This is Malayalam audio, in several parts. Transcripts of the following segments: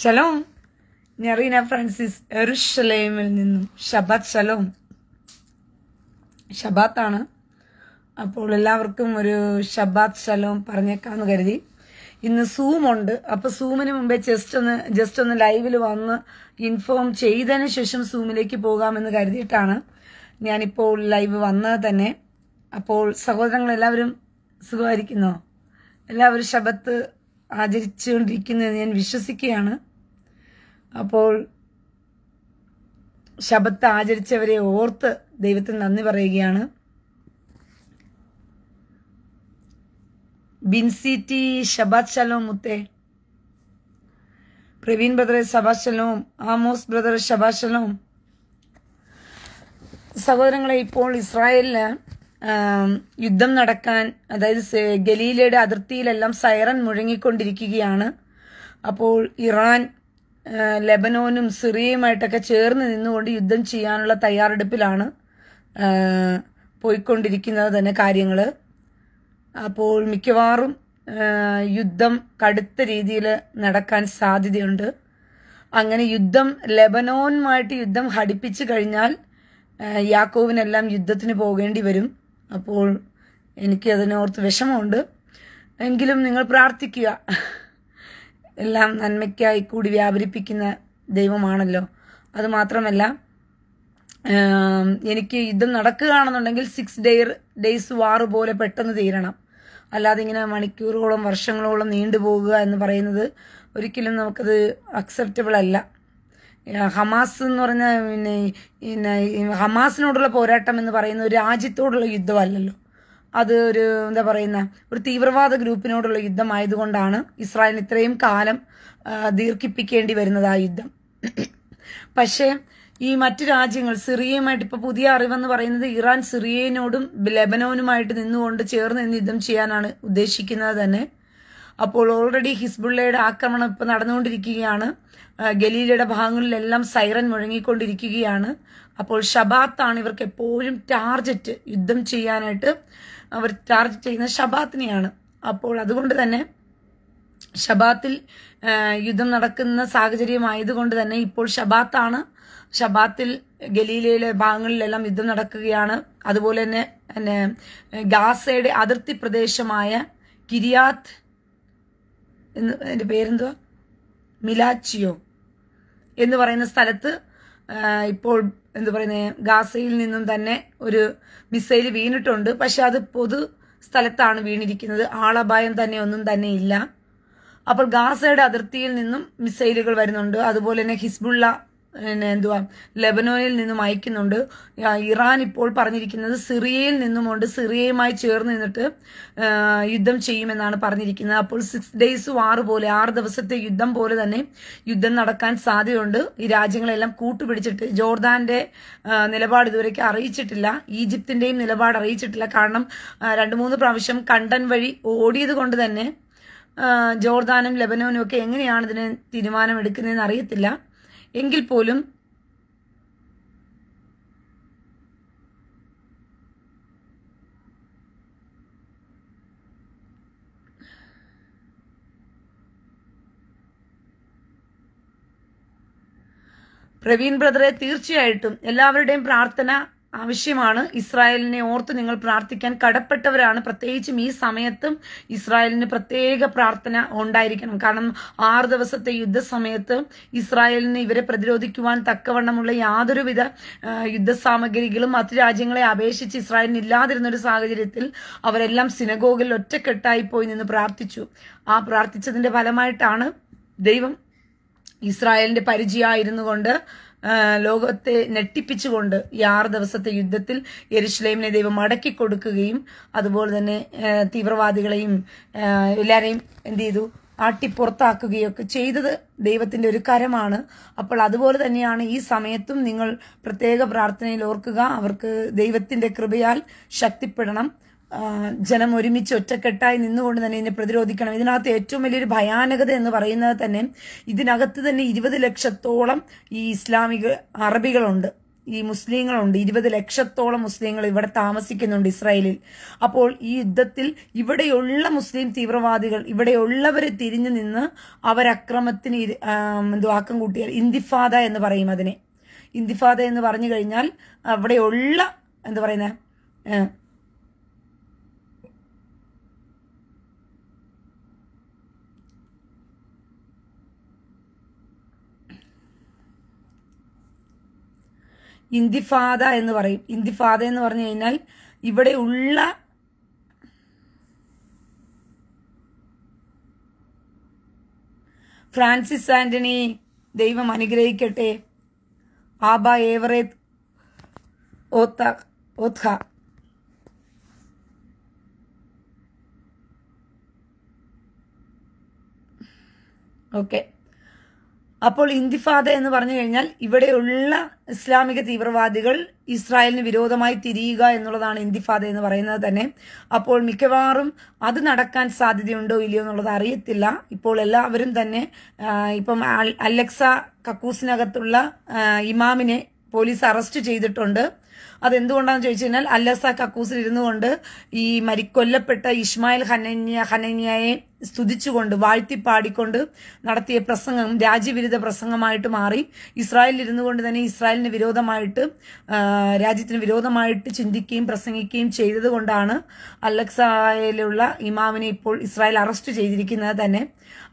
ഷലോം ഞെറീന ഫ്രാൻസിസ് എറുഷലേമിൽ നിന്നും ഷബാത്ത് ഷലോം ഷബാത്താണ് അപ്പോൾ എല്ലാവർക്കും ഒരു ഷബാത്ത് ഷലോം പറഞ്ഞേക്കാന്ന് കരുതി ഇന്ന് സൂം ഉണ്ട് അപ്പൊ സൂമിന് മുമ്പേ ജസ്റ്റ് ഒന്ന് ജസ്റ്റ് ഒന്ന് ലൈവിൽ വന്ന് ഇൻഫോം ചെയ്തതിന് ശേഷം സൂമിലേക്ക് പോകാമെന്ന് കരുതിയിട്ടാണ് ഞാനിപ്പോൾ ലൈവ് വന്നത് തന്നെ അപ്പോൾ സഹോദരങ്ങൾ എല്ലാവരും സുഖമായിരിക്കുന്നോ എല്ലാവരും ശബത്ത് ആചരിച്ചുകൊണ്ടിരിക്കുന്നത് ഞാൻ വിശ്വസിക്കുകയാണ് അപ്പോൾ ശബത്ത് ആചരിച്ചവരെ ഓർത്ത് ദൈവത്തിന് നന്ദി പറയുകയാണ് ടി ഷബാദ് ശലോം മുത്തേ പ്രവീൺ ബ്രദറെ ഷബാദ് ശലോം ആമോസ് ബ്രദർ ഷബാദ് ശലോം സഹോദരങ്ങളെ ഇപ്പോൾ ഇസ്രായേലിന് യുദ്ധം നടക്കാൻ അതായത് ഗലീലയുടെ അതിർത്തിയിലെല്ലാം സൈറൻ മുഴങ്ങിക്കൊണ്ടിരിക്കുകയാണ് അപ്പോൾ ഇറാൻ ലെബനോനും സിറിയയുമായിട്ടൊക്കെ ചേർന്ന് നിന്നുകൊണ്ട് യുദ്ധം ചെയ്യാനുള്ള തയ്യാറെടുപ്പിലാണ് പോയിക്കൊണ്ടിരിക്കുന്നത് തന്നെ കാര്യങ്ങൾ അപ്പോൾ മിക്കവാറും യുദ്ധം കടുത്ത രീതിയിൽ നടക്കാൻ സാധ്യതയുണ്ട് അങ്ങനെ യുദ്ധം ലെബനോനുമായിട്ട് യുദ്ധം ഹടിപ്പിച്ചു കഴിഞ്ഞാൽ യാക്കോവിനെല്ലാം യുദ്ധത്തിന് പോകേണ്ടി വരും അപ്പോൾ എനിക്ക് അതിനോർത്ത് വിഷമമുണ്ട് എങ്കിലും നിങ്ങൾ പ്രാർത്ഥിക്കുക എല്ലാം നന്മയ്ക്കായി കൂടി വ്യാപരിപ്പിക്കുന്ന ദൈവമാണല്ലോ അതുമാത്രമല്ല എനിക്ക് യുദ്ധം നടക്കുകയാണെന്നുണ്ടെങ്കിൽ സിക്സ് ഡേ ഡേയ്സ് വാറ് പോലെ പെട്ടെന്ന് തീരണം അല്ലാതെ ഇങ്ങനെ മണിക്കൂറുകളോളം വർഷങ്ങളോളം നീണ്ടുപോകുക എന്ന് പറയുന്നത് ഒരിക്കലും നമുക്കത് അക്സെപ്റ്റബിൾ അല്ല ഹമാസ് എന്ന് പറഞ്ഞ പിന്നെ പിന്നെ ഹമാസിനോടുള്ള പോരാട്ടം എന്ന് പറയുന്ന ഒരു രാജ്യത്തോടുള്ള യുദ്ധമല്ലല്ലോ അത് ഒരു എന്താ പറയുന്ന ഒരു തീവ്രവാദ ഗ്രൂപ്പിനോടുള്ള യുദ്ധമായതുകൊണ്ടാണ് ഇസ്രായേൽ ഇത്രയും കാലം ദീർഘിപ്പിക്കേണ്ടി വരുന്നത് ആ യുദ്ധം പക്ഷേ ഈ മറ്റു രാജ്യങ്ങൾ സിറിയയുമായിട്ട് ഇപ്പോൾ പുതിയ അറിവെന്ന് പറയുന്നത് ഇറാൻ സിറിയനോടും ലെബനോനുമായിട്ട് നിന്നുകൊണ്ട് ചേർന്ന് നിന്ന് യുദ്ധം ചെയ്യാനാണ് ഉദ്ദേശിക്കുന്നത് തന്നെ അപ്പോൾ ഓൾറെഡി ഹിസ്ബുള്ളയുടെ ആക്രമണം ഇപ്പോൾ നടന്നുകൊണ്ടിരിക്കുകയാണ് ഗലീലയുടെ ഭാഗങ്ങളിലെല്ലാം സൈറൻ മുഴങ്ങിക്കൊണ്ടിരിക്കുകയാണ് അപ്പോൾ ഷബാത്താണ് ഇവർക്ക് എപ്പോഴും ടാർജറ്റ് യുദ്ധം ചെയ്യാനായിട്ട് അവർ ടാർജറ്റ് ചെയ്യുന്ന ഷബാത്തിനെയാണ് അപ്പോൾ അതുകൊണ്ട് തന്നെ ഷബാത്തിൽ യുദ്ധം നടക്കുന്ന സാഹചര്യമായതുകൊണ്ട് തന്നെ ഇപ്പോൾ ഷബാത്താണ് ഷബാത്തിൽ ഗലീലയിലെ ഭാഗങ്ങളിലെല്ലാം യുദ്ധം നടക്കുകയാണ് അതുപോലെ തന്നെ ഗാസയുടെ അതിർത്തി പ്രദേശമായ കിരിയാത്ത് എന്ന് എൻ്റെ പേരെന്തുവാ മിലാച്ചിയോ എന്ന് പറയുന്ന സ്ഥലത്ത് ഇപ്പോൾ എന്ത് പറയുന്നത് ഗാസയിൽ നിന്നും തന്നെ ഒരു മിസൈൽ വീണിട്ടുണ്ട് പക്ഷെ അത് പൊതു സ്ഥലത്താണ് വീണിരിക്കുന്നത് ആളപായം തന്നെ ഒന്നും തന്നെ ഇല്ല അപ്പോൾ ഗാസയുടെ അതിർത്തിയിൽ നിന്നും മിസൈലുകൾ വരുന്നുണ്ട് അതുപോലെ തന്നെ ഹിസ്ബുള്ള പിന്നെ എന്തുവാ ലെബനോനിൽ നിന്നും അയക്കുന്നുണ്ട് ഇറാൻ ഇപ്പോൾ പറഞ്ഞിരിക്കുന്നത് സിറിയയിൽ നിന്നുമുണ്ട് സിറിയയുമായി ചേർന്ന് നിന്നിട്ട് യുദ്ധം ചെയ്യുമെന്നാണ് പറഞ്ഞിരിക്കുന്നത് അപ്പോൾ സിക്സ് ഡേയ്സ് ആറ് പോലെ ആറ് ദിവസത്തെ യുദ്ധം പോലെ തന്നെ യുദ്ധം നടക്കാൻ സാധ്യതയുണ്ട് ഈ രാജ്യങ്ങളെല്ലാം കൂട്ടുപിടിച്ചിട്ട് ജോർദാന്റെ നിലപാട് ഇതുവരേക്ക് അറിയിച്ചിട്ടില്ല ഈജിപ്തിന്റെയും നിലപാട് അറിയിച്ചിട്ടില്ല കാരണം രണ്ടു മൂന്ന് പ്രാവശ്യം കണ്ടൻ വഴി ഓടിയത് കൊണ്ട് തന്നെ ജോർദാനും ലെബനോനും ഒക്കെ എങ്ങനെയാണ് ഇതിന് തീരുമാനം എടുക്കുന്നതെന്ന് അറിയത്തില്ല എങ്കിൽ പോലും പ്രവീൺ ബ്രദറെ തീർച്ചയായിട്ടും എല്ലാവരുടെയും പ്രാർത്ഥന ആവശ്യമാണ് ഇസ്രായേലിനെ ഓർത്ത് നിങ്ങൾ പ്രാർത്ഥിക്കാൻ കടപ്പെട്ടവരാണ് പ്രത്യേകിച്ചും ഈ സമയത്തും ഇസ്രായേലിന് പ്രത്യേക പ്രാർത്ഥന ഉണ്ടായിരിക്കണം കാരണം ആറ് ദിവസത്തെ യുദ്ധസമയത്ത് ഇസ്രായേലിന് ഇവരെ പ്രതിരോധിക്കുവാൻ തക്കവണ്ണമുള്ള യാതൊരുവിധ യുദ്ധസാമഗ്രികളും മറ്റു രാജ്യങ്ങളെ അപേക്ഷിച്ച് ഇസ്രായേലിന് ഇല്ലാതിരുന്ന ഒരു സാഹചര്യത്തിൽ അവരെല്ലാം സിനഗോഗിൽ ഒറ്റക്കെട്ടായി പോയി നിന്ന് പ്രാർത്ഥിച്ചു ആ പ്രാർത്ഥിച്ചതിന്റെ ഫലമായിട്ടാണ് ദൈവം ഇസ്രായേലിന്റെ പരിചയമായിരുന്നു കൊണ്ട് ലോകത്തെ ഞെട്ടിപ്പിച്ചുകൊണ്ട് ഈ ആറ് ദിവസത്തെ യുദ്ധത്തിൽ യരിശ്ലേമിനെ ദൈവം അടക്കി കൊടുക്കുകയും അതുപോലെ തന്നെ തീവ്രവാദികളെയും എല്ലാവരെയും എന്ത് ചെയ്തു ആട്ടിപ്പുറത്താക്കുകയൊക്കെ ചെയ്തത് ദൈവത്തിന്റെ ഒരു കരമാണ് അപ്പോൾ അതുപോലെ തന്നെയാണ് ഈ സമയത്തും നിങ്ങൾ പ്രത്യേക പ്രാർത്ഥനയിൽ ഓർക്കുക അവർക്ക് ദൈവത്തിന്റെ കൃപയാൽ ശക്തിപ്പെടണം ജനം ഒരുമിച്ച് ഒറ്റക്കെട്ടായി നിന്നുകൊണ്ട് തന്നെ ഇതിനെ പ്രതിരോധിക്കണം ഇതിനകത്ത് ഏറ്റവും വലിയൊരു ഭയാനകത എന്ന് പറയുന്നത് തന്നെ ഇതിനകത്ത് തന്നെ ഇരുപത് ലക്ഷത്തോളം ഈ ഇസ്ലാമിക അറബികളുണ്ട് ഈ മുസ്ലിങ്ങളുണ്ട് ഇരുപത് ലക്ഷത്തോളം മുസ്ലിങ്ങൾ ഇവിടെ താമസിക്കുന്നുണ്ട് ഇസ്രായേലിൽ അപ്പോൾ ഈ യുദ്ധത്തിൽ ഇവിടെയുള്ള മുസ്ലിം തീവ്രവാദികൾ ഇവിടെയുള്ളവർ തിരിഞ്ഞു നിന്ന് അവരക്രമത്തിന് എന്തോ ആക്കം കൂട്ടിയാൽ ഇന്തിഫാദ എന്ന് പറയും അതിനെ ഇന്തിഫാദ എന്ന് പറഞ്ഞു കഴിഞ്ഞാൽ അവിടെയുള്ള എന്താ പറയുന്നത് ഇന്തിഫാദ എന്ന് പറയും ഇന്തിഫാദ എന്ന് പറഞ്ഞു കഴിഞ്ഞാൽ ഇവിടെയുള്ള ഫ്രാൻസിസ് ആന്റണി ദൈവം അനുഗ്രഹിക്കട്ടെ ആബ ഏവറേത് ഓത്ത ഓത്ഹ അപ്പോൾ ഇന്തിഫാദ എന്ന് പറഞ്ഞു കഴിഞ്ഞാൽ ഇവിടെയുള്ള ഇസ്ലാമിക തീവ്രവാദികൾ ഇസ്രായേലിന് വിരോധമായി തിരിയുക എന്നുള്ളതാണ് ഇന്തിഫാദ എന്ന് പറയുന്നത് തന്നെ അപ്പോൾ മിക്കവാറും അത് നടക്കാൻ സാധ്യതയുണ്ടോ ഇല്ലയോ എന്നുള്ളത് അറിയത്തില്ല ഇപ്പോൾ എല്ലാവരും തന്നെ ഇപ്പം അലക്സ കക്കൂസിനകത്തുള്ള ഇമാമിനെ പോലീസ് അറസ്റ്റ് ചെയ്തിട്ടുണ്ട് അതെന്തുകൊണ്ടാന്ന് ചോദിച്ചു കഴിഞ്ഞാൽ അല്ലസ കക്കൂസിൽ കൊണ്ട് ഈ മരി കൊല്ലപ്പെട്ട ഇസ്മായിൽ ഹനന്യ ഹനന്യയെ സ്തുതിച്ചുകൊണ്ട് വാഴ്ത്തി പാടിക്കൊണ്ട് നടത്തിയ പ്രസംഗം രാജ്യവിരുദ്ധ പ്രസംഗമായിട്ട് മാറി ഇസ്രായേലിൽ ഇരുന്നു കൊണ്ട് തന്നെ ഇസ്രായേലിന് വിരോധമായിട്ട് രാജ്യത്തിന് വിരോധമായിട്ട് ചിന്തിക്കുകയും പ്രസംഗിക്കുകയും ചെയ്തതുകൊണ്ടാണ് അലക്സായിലുള്ള ഇമാമിനെ ഇപ്പോൾ ഇസ്രായേൽ അറസ്റ്റ് ചെയ്തിരിക്കുന്നത് തന്നെ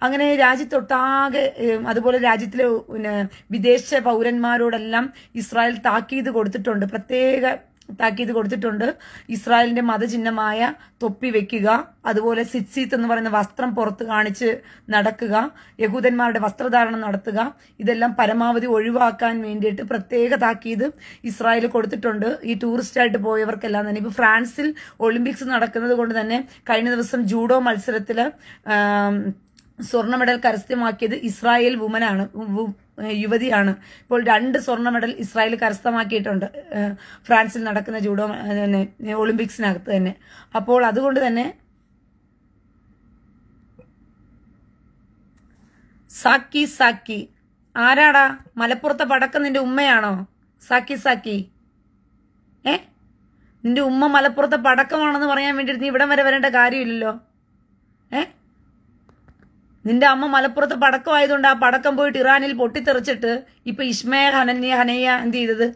അങ്ങനെ രാജ്യത്തൊട്ടാകെ അതുപോലെ രാജ്യത്തിലെ പിന്നെ വിദേശ പൗരന്മാരോടെല്ലാം ഇസ്രായേൽ താക്കീത് കൊടുത്തിട്ടുണ്ട് പ്രത്യേക താക്കീത് കൊടുത്തിട്ടുണ്ട് ഇസ്രായേലിന്റെ മതചിഹ്നമായ തൊപ്പി വെക്കുക അതുപോലെ സിറ്റ്സീത്ത് എന്ന് പറയുന്ന വസ്ത്രം പുറത്ത് കാണിച്ച് നടക്കുക യഹൂദന്മാരുടെ വസ്ത്രധാരണം നടത്തുക ഇതെല്ലാം പരമാവധി ഒഴിവാക്കാൻ വേണ്ടിയിട്ട് പ്രത്യേക താക്കീത് ഇസ്രായേൽ കൊടുത്തിട്ടുണ്ട് ഈ ടൂറിസ്റ്റായിട്ട് പോയവർക്കെല്ലാം തന്നെ ഇപ്പൊ ഫ്രാൻസിൽ ഒളിമ്പിക്സ് നടക്കുന്നത് കൊണ്ട് തന്നെ കഴിഞ്ഞ ദിവസം ജൂഡോ മത്സരത്തില് സ്വർണ്ണ മെഡൽ കരസ്ഥമാക്കിയത് ഇസ്രായേൽ വുമനാണ് യുവതിയാണ് ഇപ്പോൾ രണ്ട് സ്വർണ്ണ മെഡൽ ഇസ്രായേൽ കരസ്ഥമാക്കിയിട്ടുണ്ട് ഫ്രാൻസിൽ നടക്കുന്ന ജൂഡോ ഒളിമ്പിക്സിനകത്ത് തന്നെ അപ്പോൾ അതുകൊണ്ട് തന്നെ സാക്കി സാക്കി ആരാടാ മലപ്പുറത്തെ പടക്കം നിന്റെ ഉമ്മയാണോ സാക്കി സാക്കി ഏ നിന്റെ ഉമ്മ മലപ്പുറത്തെ പടക്കമാണെന്ന് പറയാൻ വേണ്ടിയിട്ട് നീ ഇവിടം വരെ വരേണ്ട കാര്യമില്ലല്ലോ ഏഹ് നിന്റെ അമ്മ മലപ്പുറത്ത് പടക്കമായതുകൊണ്ട് ആ പടക്കം പോയിട്ട് ഇറാനിൽ പൊട്ടിത്തെറിച്ചിട്ട് ഇപ്പൊ ഇസ്മയ ഹനന്യ ഹനയ്യ എന്ത് ചെയ്തത്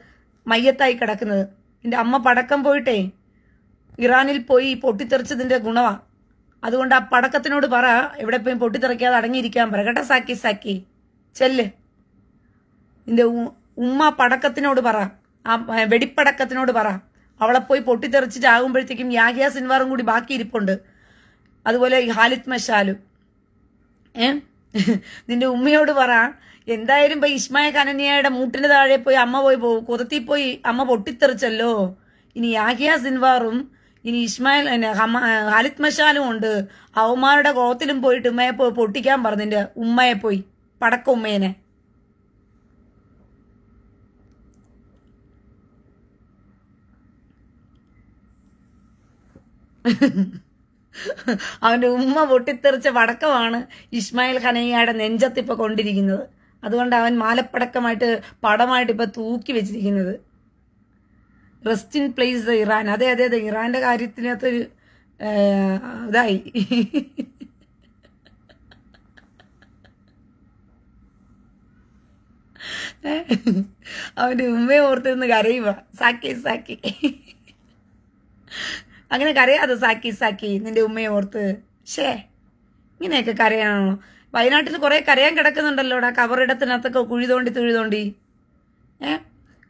മയ്യത്തായി കിടക്കുന്നത് നിന്റെ അമ്മ പടക്കം പോയിട്ടേ ഇറാനിൽ പോയി പൊട്ടിത്തെറിച്ചതിന്റെ ഗുണമാണ് അതുകൊണ്ട് ആ പടക്കത്തിനോട് പറ എവിടെ പോയി പൊട്ടിത്തെറിക്കാതെ അടങ്ങിയിരിക്കാൻ പ്രകട സാക്കി സാക്കി ചെല്ല് നിന്റെ ഉമ്മ പടക്കത്തിനോട് പറ ആ വെടിപ്പടക്കത്തിനോട് പറ അവളെ പോയി പൊട്ടിത്തെറിച്ചിട്ടാകുമ്പോഴത്തേക്കും യാഹിയ സിൻവാറും കൂടി ബാക്കി ഇരിപ്പുണ്ട് അതുപോലെ ഹാലിത് മഷാലും ഏ നിന്റെ ഉമ്മയോട് പറ എന്തായാലും ഇപ്പൊ ഇസ്മായ കനനിയയുടെ മൂട്ടിന് താഴെ പോയി അമ്മ പോയി കുതത്തി പോയി അമ്മ പൊട്ടിത്തെറിച്ചല്ലോ ഇനി യാഹിയ സിൻവാറും ഇനി ഇസ്മായിൽ ഹലിത് മഷാലും ഉണ്ട് അവന്മാരുടെ കോത്തിലും പോയിട്ട് ഉമ്മയെ പോയി പൊട്ടിക്കാൻ പറഞ്ഞിന്റെ ഉമ്മയെ പോയി പടക്ക ഉമ്മേനെ Ha ha ha. അവന്റെ ഉമ്മ പൊട്ടിത്തെറിച്ച പടക്കമാണ് ഇസ്മായിൽ ഖനയ്യയുടെ നെഞ്ചത്തിപ്പോൾ കൊണ്ടിരിക്കുന്നത് അതുകൊണ്ട് അവൻ മാലപ്പടക്കമായിട്ട് പടമായിട്ട് ഇപ്പൊ തൂക്കി വെച്ചിരിക്കുന്നത് rest in place the Iran അതെ അതെ അതെ ഇറാന്റെ കാര്യത്തിനകത്തൊരു ഇതായി അവന്റെ ഉമ്മയെ ഓർത്തിരുന്ന് കരയുവാ സാക്കി സാക്കി അങ്ങനെ കരയാതെ സാക്കി സാക്കി നിന്റെ ഉമ്മയെ ഓർത്ത് ഷേ ഇങ്ങനെയൊക്കെ കരയാണോ വയനാട്ടിൽ കുറേ കരയാൻ കിടക്കുന്നുണ്ടല്ലോ ഇവിടെ കവറിടത്തിനകത്തൊക്കെ കുഴി തോണ്ടി തുഴി തോണ്ടി ഏ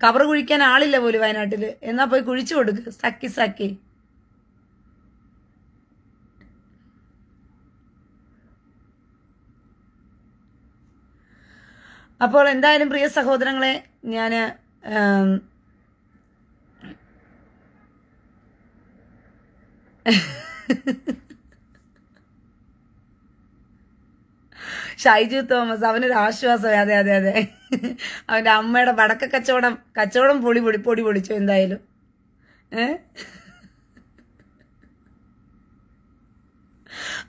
കവർ കുഴിക്കാൻ ആളില്ല പോലും വയനാട്ടിൽ എന്നാ പോയി കുഴിച്ചു കൊടുക്ക് സാക്കി സാക്കി അപ്പോൾ എന്തായാലും പ്രിയ സഹോദരങ്ങളെ ഞാൻ ഷൈജു തോമസ് അവനൊരു ആശ്വാസം അതെ അതെ അതെ അവന്റെ അമ്മയുടെ വടക്ക കച്ചവടം കച്ചവടം പൊടി പൊടി പൊടി പൊടിച്ചു എന്തായാലും അപ്പൊ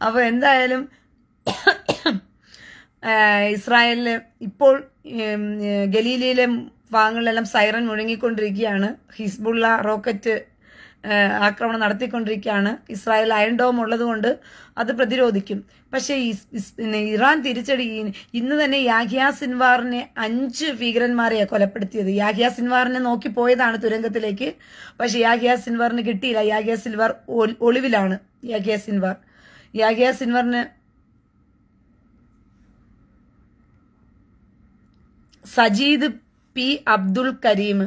അപ്പോൾ എന്തായാലും ഇസ്രായേലിൽ ഇപ്പോൾ ഗലീലിയിലെ ഭാഗങ്ങളിലെല്ലാം സൈറൻ മുഴങ്ങിക്കൊണ്ടിരിക്കുകയാണ് ഹിസ്ബുള്ള റോക്കറ്റ് ആക്രമണം നടത്തിക്കൊണ്ടിരിക്കുകയാണ് ഇസ്രായേൽ അയൺ ഡോം ഉള്ളതുകൊണ്ട് അത് പ്രതിരോധിക്കും പക്ഷേ പിന്നെ ഇറാൻ തിരിച്ചടി ഇന്ന് തന്നെ യാഹിയ സിൻവാറിനെ അഞ്ച് ഭീകരന്മാരെയാണ് കൊലപ്പെടുത്തിയത് യാഹിയ സിൻവാറിനെ നോക്കി പോയതാണ് തുരങ്കത്തിലേക്ക് പക്ഷേ യാഹിയ സിൻവാറിന് കിട്ടിയില്ല യാഹിയ സിൻവാർ ഒളിവിലാണ് യാഹിയ സിൻവാർ യാഹിയ സിൻവാറിന് സജീദ് പി അബ്ദുൽ കരീം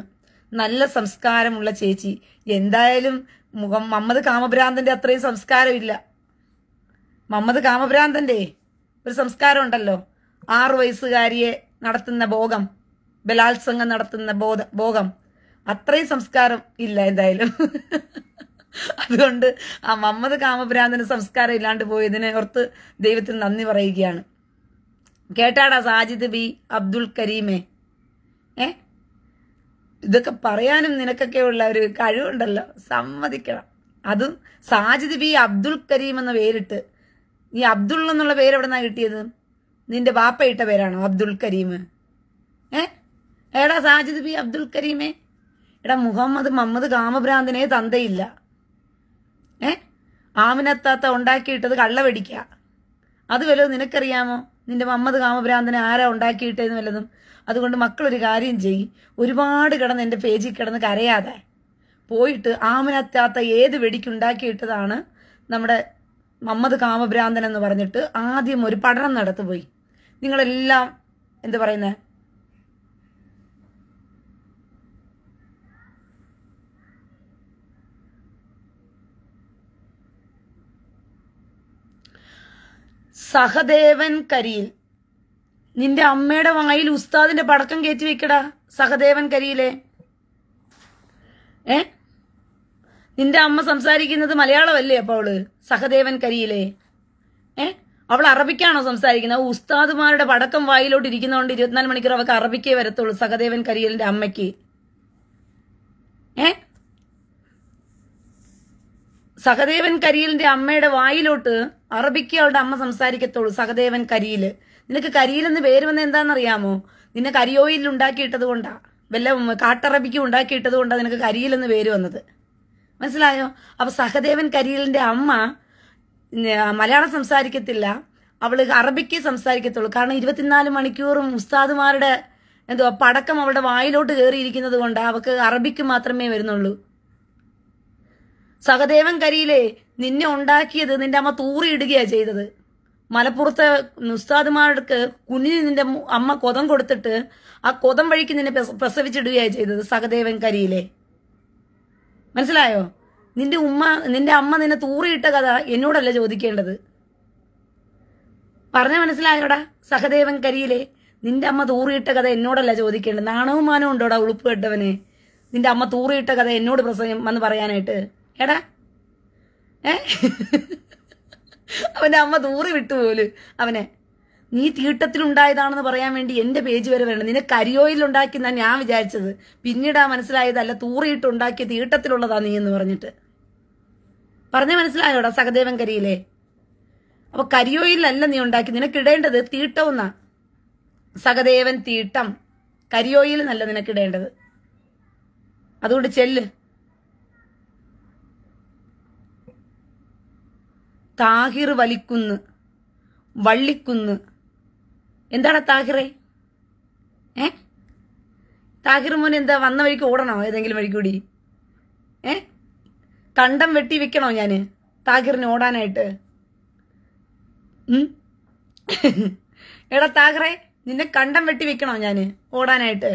നല്ല സംസ്കാരമുള്ള ചേച്ചി എന്തായാലും മുഖം മമ്മദ് കാമഭ്രാന്തന്റെ അത്രയും സംസ്കാരമില്ല മമ്മദ് കാമഭ്രാന്തന്റെ ഒരു സംസ്കാരം ഉണ്ടല്ലോ ആറു വയസ്സുകാരിയെ നടത്തുന്ന ഭോഗം ബലാത്സംഗം നടത്തുന്ന ബോധ ഭോഗം അത്രയും സംസ്കാരം ഇല്ല എന്തായാലും അതുകൊണ്ട് ആ മമ്മദ് കാമഭ്രാന്തന് സംസ്കാരം ഇല്ലാണ്ട് പോയതിനെ ഓർത്ത് ദൈവത്തിന് നന്ദി പറയുകയാണ് കേട്ടാടാ സാജിദ് ബി അബ്ദുൽ കരീമേ ഏ ഇതൊക്കെ പറയാനും നിനക്കൊക്കെയുള്ള ഒരു കഴിവുണ്ടല്ലോ സമ്മതിക്കണം അതും സാജിദ് ബി അബ്ദുൽ കരീം എന്ന പേരിട്ട് നീ അബ്ദുൾ എന്നുള്ള പേര് എവിടെ നിന്നാണ് കിട്ടിയത് നിന്റെ ബാപ്പ ഇട്ട പേരാണോ അബ്ദുൽ കരീം ഏ എടാ സാജിദ് ബി അബ്ദുൽ കരീമേ എടാ മുഹമ്മദ് മുഹമ്മദ് കാമഭ്രാന്തനെ തന്തയില്ല ഏ ആമിനത്താത്ത ഉണ്ടാക്കിയിട്ടത് കള്ളവെടിക്കുക അത് വല്ലതും നിനക്കറിയാമോ നിന്റെ മുഹമ്മദ് കാമഭ്രാന്തനെ ആരാ ഉണ്ടാക്കിയിട്ടേന്ന് വല്ലതും അതുകൊണ്ട് മക്കളൊരു കാര്യം ചെയ്യും ഒരുപാട് കിടന്ന് എൻ്റെ പേജിൽ കിടന്ന് കരയാതെ പോയിട്ട് ആമനത്താത്ത ഏത് വെടിക്കുണ്ടാക്കിയിട്ടതാണ് നമ്മുടെ മമ്മദ് കാമഭ്രാന്തൻ എന്ന് പറഞ്ഞിട്ട് ആദ്യം ഒരു പഠനം നടത്തുപോയി നിങ്ങളെല്ലാം എന്ത് പറയുന്നത് സഹദേവൻ കരിയിൽ നിന്റെ അമ്മയുടെ വായിൽ ഉസ്താദിന്റെ പടക്കം കയറ്റി വെക്കടാ സഹദേവൻ കരിയിലെ ഏ നിന്റെ അമ്മ സംസാരിക്കുന്നത് മലയാളമല്ലേ അപ്പോൾ അവള് സഹദേവൻ കരിയിലെ ഏ അവൾ അറബിക്കാണോ സംസാരിക്കുന്നത് ഉസ്താദുമാരുടെ പടക്കം വായിലോട്ട് ഇരിക്കുന്നതുകൊണ്ട് ഇരുപത്തിനാല് മണിക്കൂർ അവൾക്ക് അറബിക്കേ വരത്തുള്ളൂ സഹദേവൻ കരിയലിന്റെ അമ്മയ്ക്ക് ഏ സഹദേവൻ കരിയലിന്റെ അമ്മയുടെ വായിലോട്ട് അറബിക്ക് അവളുടെ അമ്മ സംസാരിക്കത്തുള്ളൂ സഹദേവൻ കരിയില് നിനക്ക് കരിയിലെന്ന് പേര് വന്ന എന്താണെന്നറിയാമോ നിന്നെ കരിയോയിൽ ഉണ്ടാക്കിയിട്ടത് കൊണ്ടാ വല്ല കാട്ടറബിക്കും ഉണ്ടാക്കിയിട്ടത് കൊണ്ടാ നിനക്ക് കരിയിലെന്ന് പേര് വന്നത് മനസ്സിലായോ അപ്പൊ സഹദേവൻ കരിയിലിന്റെ അമ്മ മലയാളം സംസാരിക്കത്തില്ല അവൾ അറബിക്ക് സംസാരിക്കത്തുള്ളൂ കാരണം ഇരുപത്തിനാല് മണിക്കൂറും ഉസ്താദുമാരുടെ എന്തുവാ പടക്കം അവളുടെ വായിലോട്ട് കയറിയിരിക്കുന്നത് കൊണ്ട് അവക്ക് അറബിക്ക് മാത്രമേ വരുന്നുള്ളൂ സഹദേവൻ കരിയിലെ നിന്നെ ഉണ്ടാക്കിയത് നിന്റെ അമ്മ തൂറിയിടുകയാ ചെയ്തത് മലപ്പുറത്തെ ഉസ്താദുമാർക്ക് കുഞ്ഞിന് നിന്റെ അമ്മ കൊതം കൊടുത്തിട്ട് ആ കൊതം വഴിക്ക് നിന്നെ പ്രസവിച്ചിടുകയാണ് ചെയ്തത് സഹദേവൻ കരിയിലെ മനസ്സിലായോ നിന്റെ ഉമ്മ നിന്റെ അമ്മ നിന്നെ തൂറിയിട്ട കഥ എന്നോടല്ല ചോദിക്കേണ്ടത് പറഞ്ഞ മനസ്സിലായോടാ സഹദേവൻ കരിയിലെ നിന്റെ അമ്മ തൂറിയിട്ട കഥ എന്നോടല്ല ചോദിക്കേണ്ടത് നാണവും മാനവും ഉണ്ടോടാ ഉളുപ്പ് കെട്ടവനെ നിന്റെ അമ്മ തൂറിയിട്ട കഥ എന്നോട് പ്രസംഗം വന്ന് പറയാനായിട്ട് എടാ ഏ അവൻ്റെ അമ്മ വിട്ടു പോലെ അവനെ നീ തീട്ടത്തിലുണ്ടായതാണെന്ന് പറയാൻ വേണ്ടി എൻ്റെ പേജ് വരെ വരണം നിന്നെ കരിയോയിലുണ്ടാക്കിയെന്നാ ഞാൻ വിചാരിച്ചത് പിന്നീടാ മനസ്സിലായതല്ല തൂറിയിട്ടുണ്ടാക്കിയ തീട്ടത്തിലുള്ളതാ നീ എന്ന് പറഞ്ഞിട്ട് പറഞ്ഞ മനസ്സിലായോടാ സഹദേവൻ കരിയിലേ അപ്പൊ കരിയോയിലല്ല നീ ഉണ്ടാക്കി നിനക്കിടേണ്ടത് തീട്ടവുന്നാ സഹദേവൻ തീട്ടം കരിയോയിൽ നല്ല നിനക്കിടേണ്ടത് അതുകൊണ്ട് ചെല്ല് താഹിർ വലിക്കുന്ന് വള്ളിക്കുന്ന് എന്താണ് താഹിറെ ഏ താഹിർ മോൻ എന്താ വന്ന വഴിക്ക് ഓടണോ ഏതെങ്കിലും വഴി കൂടി ഏ കണ്ടം വെട്ടി വെക്കണോ ഞാൻ താഹിറിന് ഓടാനായിട്ട് എടാ താഹിറെ നിന്നെ കണ്ടം വെട്ടി വെക്കണോ ഞാൻ ഓടാനായിട്ട്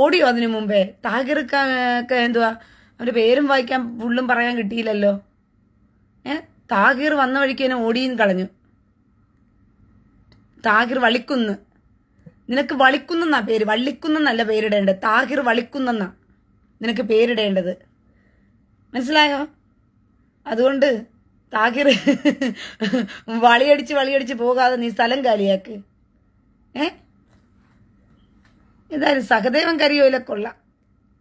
ഓടിയോ അതിനു മുമ്പേ താഹിർക്ക് എന്തുവാ അവന്റെ പേരും വായിക്കാൻ ഫുള്ളും പറയാൻ കിട്ടിയില്ലല്ലോ ഏ താഗീർ വന്ന വഴിക്ക് എന്നെ ഓടിയും കളഞ്ഞു താഗീർ വളിക്കുന്ന് നിനക്ക് വളിക്കുന്നെന്നാ പേര് വള്ളിക്കുന്നല്ല പേരിടേണ്ടത് താഹിർ വളിക്കുന്നെന്നാ നിനക്ക് പേരിടേണ്ടത് മനസ്സിലായോ അതുകൊണ്ട് താഹിർ വളിയടിച്ച് വളിയടിച്ച് പോകാതെ നീ സ്ഥലം കാലിയാക്ക് ഏ എന്തായാലും സഹദേവൻ കരിയോയിലെ കൊള്ളാം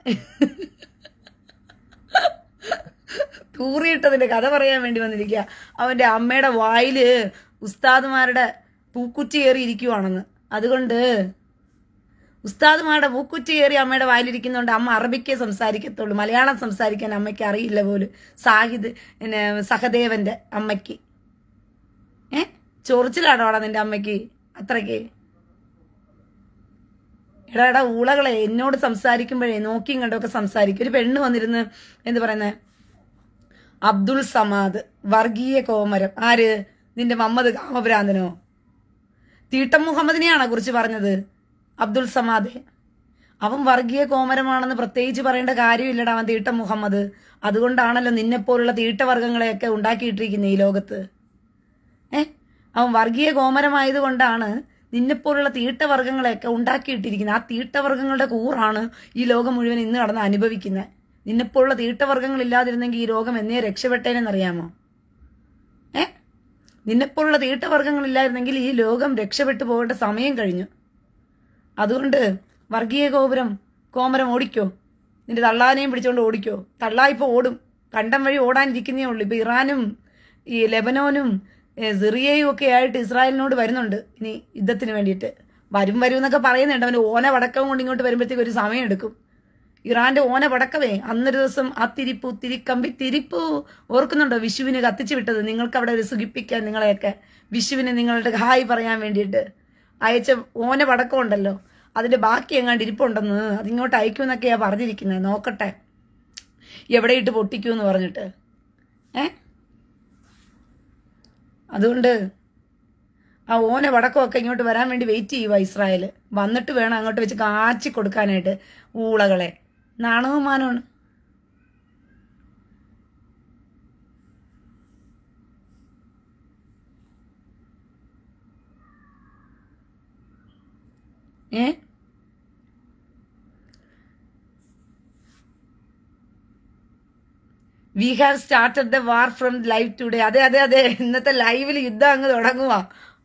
തൂറിയിട്ടതിന്റെ കഥ പറയാൻ വേണ്ടി വന്നിരിക്കുക അവന്റെ അമ്മയുടെ വായില് ഉസ്താദുമാരുടെ പൂക്കുറ്റി കയറി ഇരിക്കുവാണെന്ന് അതുകൊണ്ട് ഉസ്താദുമാരുടെ പൂക്കുറ്റി കയറി അമ്മയുടെ വായിലിരിക്കുന്നതുകൊണ്ട് അമ്മ അറബിക്കേ സംസാരിക്കത്തുള്ളൂ മലയാളം സംസാരിക്കാൻ അമ്മയ്ക്ക് അറിയില്ല പോലും സാഹിദ് പിന്നെ സഹദേവന്റെ അമ്മയ്ക്ക് ഏ ചൊറിച്ചിലാണോ അവിടെ നിന്റെ അമ്മയ്ക്ക് അത്രയ്ക്ക് എടാ എടാ ഊളകളെ എന്നോട് സംസാരിക്കുമ്പോഴേ നോക്കിയും കണ്ടൊക്കെ സംസാരിക്കും ഒരു പെണ്ണ് വന്നിരുന്ന് എന്ത് പറയുന്നത് അബ്ദുൾ സമാദ് വർഗീയ കോമരം ആര് നിന്റെ മമ്മദ് കാമഭ്രാന്തനോ തീട്ടം മുഹമ്മദിനെയാണോ കുറിച്ച് പറഞ്ഞത് അബ്ദുൾ സമാദ് അവൻ വർഗീയ കോമരമാണെന്ന് പ്രത്യേകിച്ച് പറയേണ്ട കാര്യമില്ലടാ അവൻ തീട്ടം മുഹമ്മദ് അതുകൊണ്ടാണല്ലോ നിന്നെപ്പോലുള്ള തീട്ടവർഗങ്ങളെയൊക്കെ ഉണ്ടാക്കിയിട്ടിരിക്കുന്നത് ഈ ലോകത്ത് ഏ അവൻ വർഗീയ കോമരമായതുകൊണ്ടാണ് നിന്നെപ്പോലുള്ള തീട്ടവർഗങ്ങളെയൊക്കെ ഉണ്ടാക്കിയിട്ടിരിക്കുന്നത് ആ തീട്ടവർഗങ്ങളുടെ കൂറാണ് ഈ ലോകം മുഴുവൻ ഇന്ന് നടന്ന് അനുഭവിക്കുന്നത് നിന്നെപ്പോലുള്ള തീട്ടവർഗങ്ങൾ ഇല്ലാതിരുന്നെങ്കിൽ ഈ രോഗം എന്നേ രക്ഷപ്പെട്ടേനെന്നറിയാമോ ഏ നിന്നെപ്പോലുള്ള തീട്ടവർഗങ്ങൾ ഇല്ലായിരുന്നെങ്കിൽ ഈ ലോകം രക്ഷപ്പെട്ടു പോകേണ്ട സമയം കഴിഞ്ഞു അതുകൊണ്ട് വർഗീയ ഗോപുരം കോമരം ഓടിക്കോ നിന്റെ തള്ളാനെയും പിടിച്ചുകൊണ്ട് ഓടിക്കോ തള്ളാ ഇപ്പോൾ ഓടും കണ്ടം വഴി ഓടാനിരിക്കുന്നേ ഉള്ളൂ ഇപ്പം ഇറാനും ഈ ലെബനോനും സിറിയയും ഒക്കെ ആയിട്ട് ഇസ്രായേലിനോട് വരുന്നുണ്ട് ഇനി യുദ്ധത്തിന് വേണ്ടിയിട്ട് വരും വരും എന്നൊക്കെ പറയുന്നുണ്ട് അവന് ഓന വടക്കം കൊണ്ട് ഇങ്ങോട്ട് വരുമ്പോഴത്തേക്ക് ഒരു സമയം എടുക്കും ഇറാന്റെ ഓന പടക്കവേ അന്നൊരു ദിവസം ആ തിരിപ്പു തിരിക്കമ്പി തിരിപ്പു ഓർക്കുന്നുണ്ടോ വിഷുവിന് കത്തിച്ചു വിട്ടത് നിങ്ങൾക്ക് അവിടെ ഒരു സുഖിപ്പിക്കാൻ നിങ്ങളെയൊക്കെ വിഷുവിന് നിങ്ങളുടെ ഹായ് പറയാൻ വേണ്ടിയിട്ട് അയച്ച ഓന പടക്കം ഉണ്ടല്ലോ അതിന്റെ ബാക്കി എങ്ങാണ്ട് ഇരിപ്പുണ്ടെന്ന് അതിങ്ങോട്ട് ഞാൻ പറഞ്ഞിരിക്കുന്നത് നോക്കട്ടെ എവിടെ ഇട്ട് പൊട്ടിക്കൂ എന്ന് പറഞ്ഞിട്ട് ഏ അതുകൊണ്ട് ആ ഓന വടക്കമൊക്കെ ഇങ്ങോട്ട് വരാൻ വേണ്ടി വെയിറ്റ് ചെയ്യുക ഇസ്രായേൽ വന്നിട്ട് വേണം അങ്ങോട്ട് വെച്ച് കാച്ചി കൊടുക്കാനായിട്ട് ഊളകളെ നാണവും മാനമാണ് ഏ we have started the war from live today അതെ അതെ അതെ ഇന്നത്തെ ലൈവിൽ യുദ്ധം അങ്ങ് തുടങ്ങുവാ